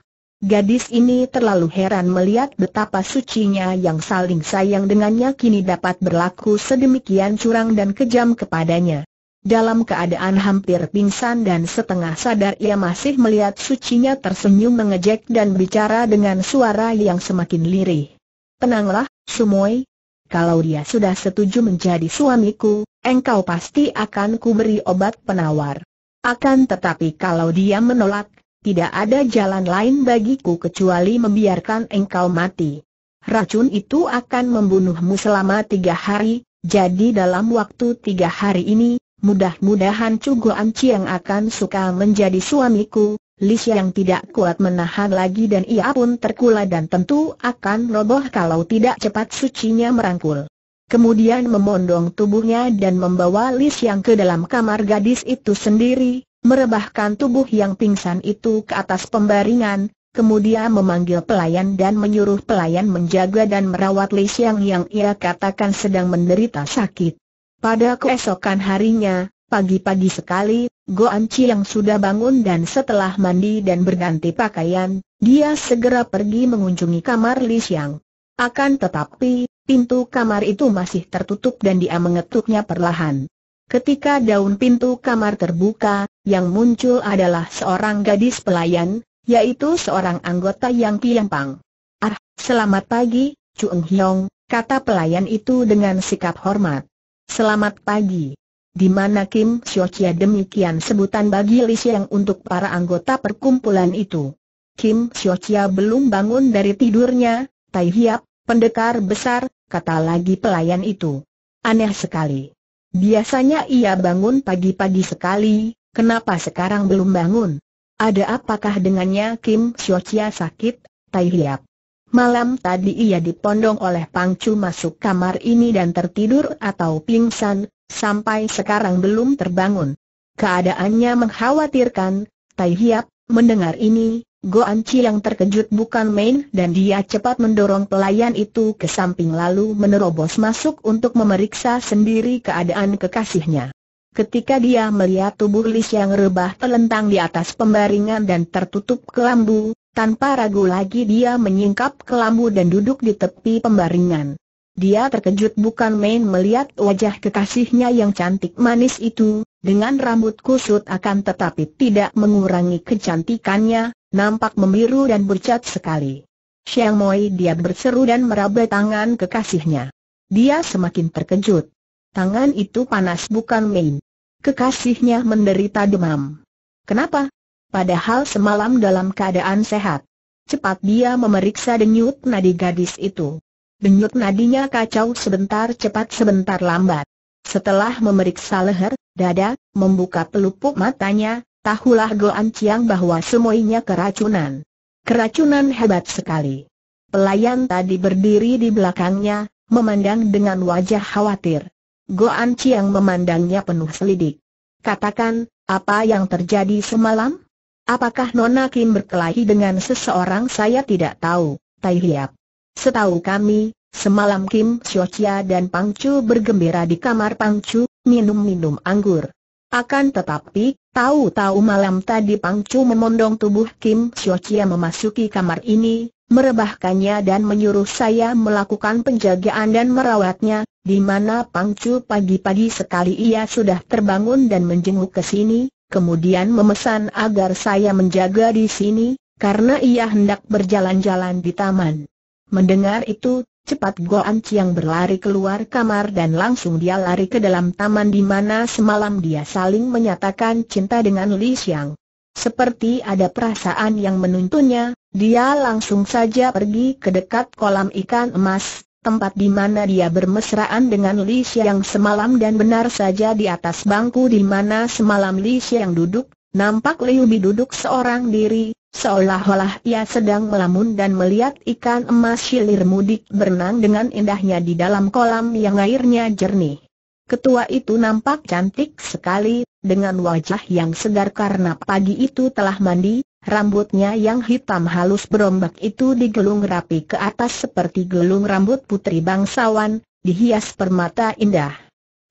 Gadis ini terlalu heran melihat betapa sucinya yang saling sayang dengannya kini dapat berlaku sedemikian curang dan kejam kepadanya. Dalam keadaan hampir pingsan dan setengah sadar ia masih melihat sucinya tersenyum mengejek dan bicara dengan suara yang semakin lirih. Tenanglah, Sumoy. Kalau dia sudah setuju menjadi suamiku, engkau pasti akan kuberi obat penawar. Akan tetapi kalau dia menolak, tidak ada jalan lain bagiku kecuali membiarkan engkau mati. Racun itu akan membunuhmu selama tiga hari, jadi dalam waktu tiga hari ini, mudah-mudahan Cugo yang akan suka menjadi suamiku, Lis yang tidak kuat menahan lagi dan ia pun terkula dan tentu akan roboh kalau tidak cepat sucinya merangkul. Kemudian memondong tubuhnya dan membawa Lis yang ke dalam kamar gadis itu sendiri, merebahkan tubuh yang pingsan itu ke atas pembaringan, kemudian memanggil pelayan dan menyuruh pelayan menjaga dan merawat Li Xiang yang ia katakan sedang menderita sakit. Pada keesokan harinya, pagi-pagi sekali, Goan Chi yang sudah bangun dan setelah mandi dan berganti pakaian, dia segera pergi mengunjungi kamar Li Xiang. Akan tetapi, pintu kamar itu masih tertutup dan dia mengetuknya perlahan. Ketika daun pintu kamar terbuka, yang muncul adalah seorang gadis pelayan, yaitu seorang anggota yang piampang. Ah, selamat pagi, Chueng Hyong, kata pelayan itu dengan sikap hormat. Selamat pagi. Di mana Kim Chia demikian sebutan bagi Li Xiang untuk para anggota perkumpulan itu. Kim Chia belum bangun dari tidurnya, Tai Hiap, pendekar besar, kata lagi pelayan itu. Aneh sekali. Biasanya ia bangun pagi-pagi sekali, kenapa sekarang belum bangun? Ada apakah dengannya Kim Chia sakit, Tai Hiap? Malam tadi ia dipondong oleh Pangcu masuk kamar ini dan tertidur atau pingsan, sampai sekarang belum terbangun. Keadaannya mengkhawatirkan, Tai Hiap, mendengar ini, Goan Chi yang terkejut bukan main dan dia cepat mendorong pelayan itu ke samping lalu menerobos masuk untuk memeriksa sendiri keadaan kekasihnya. Ketika dia melihat tubuh Lis yang rebah telentang di atas pembaringan dan tertutup kelambu, tanpa ragu lagi dia menyingkap kelambu dan duduk di tepi pembaringan. Dia terkejut bukan main melihat wajah kekasihnya yang cantik manis itu, dengan rambut kusut akan tetapi tidak mengurangi kecantikannya, nampak memiru dan bercat sekali. Xiang Moi dia berseru dan meraba tangan kekasihnya. Dia semakin terkejut. Tangan itu panas bukan main. Kekasihnya menderita demam. Kenapa? Padahal semalam dalam keadaan sehat. Cepat dia memeriksa denyut nadi gadis itu. Denyut nadinya kacau sebentar cepat sebentar lambat. Setelah memeriksa leher, dada, membuka pelupuk matanya, Tahulah Goan Chiang bahwa semuanya keracunan. Keracunan hebat sekali. Pelayan tadi berdiri di belakangnya, memandang dengan wajah khawatir. Goan Chiang memandangnya penuh selidik. Katakan, apa yang terjadi semalam? Apakah Nona Kim berkelahi dengan seseorang saya tidak tahu, Tai Hiap. Setahu kami, semalam Kim Siochia dan Pangcu bergembira di kamar Pangcu, minum-minum anggur. Akan tetapi, tahu-tahu malam tadi Pangcu memondong tubuh Kim Chio Chia memasuki kamar ini, merebahkannya dan menyuruh saya melakukan penjagaan dan merawatnya, di mana Pangcu pagi-pagi sekali ia sudah terbangun dan menjenguk ke sini, kemudian memesan agar saya menjaga di sini, karena ia hendak berjalan-jalan di taman. Mendengar itu, Cepat Goan Chiang berlari keluar kamar dan langsung dia lari ke dalam taman di mana semalam dia saling menyatakan cinta dengan Li Xiang. Seperti ada perasaan yang menuntunnya, dia langsung saja pergi ke dekat kolam ikan emas, tempat di mana dia bermesraan dengan Li Xiang semalam dan benar saja di atas bangku di mana semalam Li Xiang duduk, nampak Liu Bi duduk seorang diri, Seolah-olah ia sedang melamun dan melihat ikan emas silir mudik berenang dengan indahnya di dalam kolam yang airnya jernih. Ketua itu nampak cantik sekali, dengan wajah yang segar karena pagi itu telah mandi, rambutnya yang hitam halus berombak itu digelung rapi ke atas seperti gelung rambut putri bangsawan, dihias permata indah.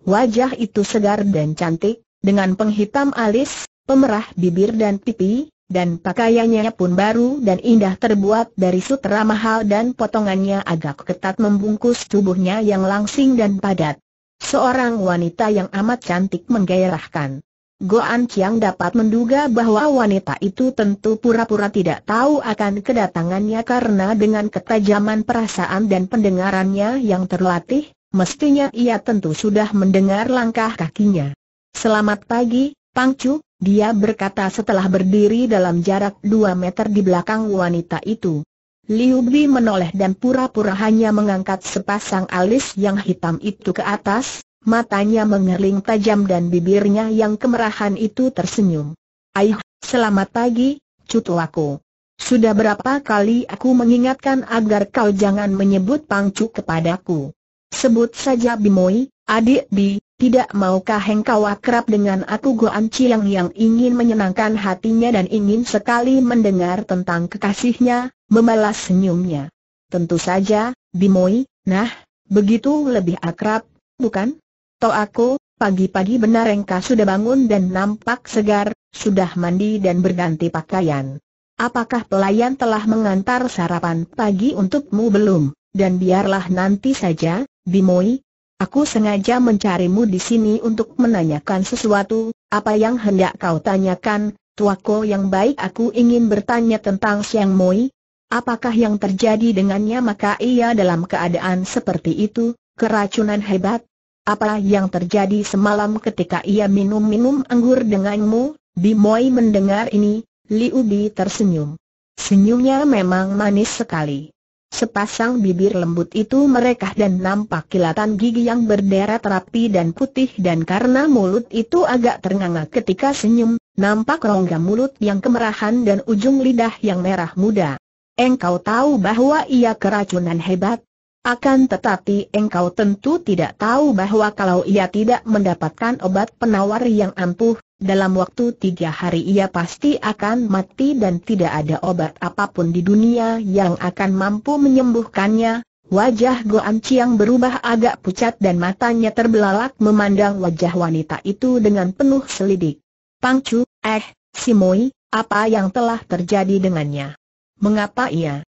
Wajah itu segar dan cantik, dengan penghitam alis, pemerah bibir dan pipi, dan pakaiannya pun baru dan indah terbuat dari sutra mahal dan potongannya agak ketat membungkus tubuhnya yang langsing dan padat. Seorang wanita yang amat cantik menggairahkan. Goan Chiang dapat menduga bahwa wanita itu tentu pura-pura tidak tahu akan kedatangannya karena dengan ketajaman perasaan dan pendengarannya yang terlatih, mestinya ia tentu sudah mendengar langkah kakinya. Selamat pagi, Pangcu, dia berkata setelah berdiri dalam jarak dua meter di belakang wanita itu. Liu Bi menoleh dan pura-pura hanya mengangkat sepasang alis yang hitam itu ke atas, matanya mengerling tajam dan bibirnya yang kemerahan itu tersenyum. Aih, selamat pagi, aku. Sudah berapa kali aku mengingatkan agar kau jangan menyebut pangcu kepadaku. Sebut saja Bimoi, adik Bi, tidak maukah engkau akrab dengan aku Goan Chiang yang ingin menyenangkan hatinya dan ingin sekali mendengar tentang kekasihnya, membalas senyumnya. Tentu saja, Bimoi, nah, begitu lebih akrab, bukan? Toh aku, pagi-pagi benar engkau sudah bangun dan nampak segar, sudah mandi dan berganti pakaian. Apakah pelayan telah mengantar sarapan pagi untukmu belum? Dan biarlah nanti saja, Bimoi, Aku sengaja mencarimu di sini untuk menanyakan sesuatu, apa yang hendak kau tanyakan, tuako yang baik aku ingin bertanya tentang Siang Moi. Apakah yang terjadi dengannya maka ia dalam keadaan seperti itu, keracunan hebat? Apa yang terjadi semalam ketika ia minum-minum anggur denganmu? Bimoi mendengar ini, Liu Bi tersenyum. Senyumnya memang manis sekali. Sepasang bibir lembut itu merekah dan nampak kilatan gigi yang berderet rapi dan putih dan karena mulut itu agak ternganga ketika senyum, nampak rongga mulut yang kemerahan dan ujung lidah yang merah muda. Engkau tahu bahwa ia keracunan hebat? Akan tetapi engkau tentu tidak tahu bahwa kalau ia tidak mendapatkan obat penawar yang ampuh, dalam waktu tiga hari ia pasti akan mati dan tidak ada obat apapun di dunia yang akan mampu menyembuhkannya. Wajah Goan Chiang berubah agak pucat dan matanya terbelalak memandang wajah wanita itu dengan penuh selidik. Pangcu, eh, Simoi, apa yang telah terjadi dengannya? Mengapa ia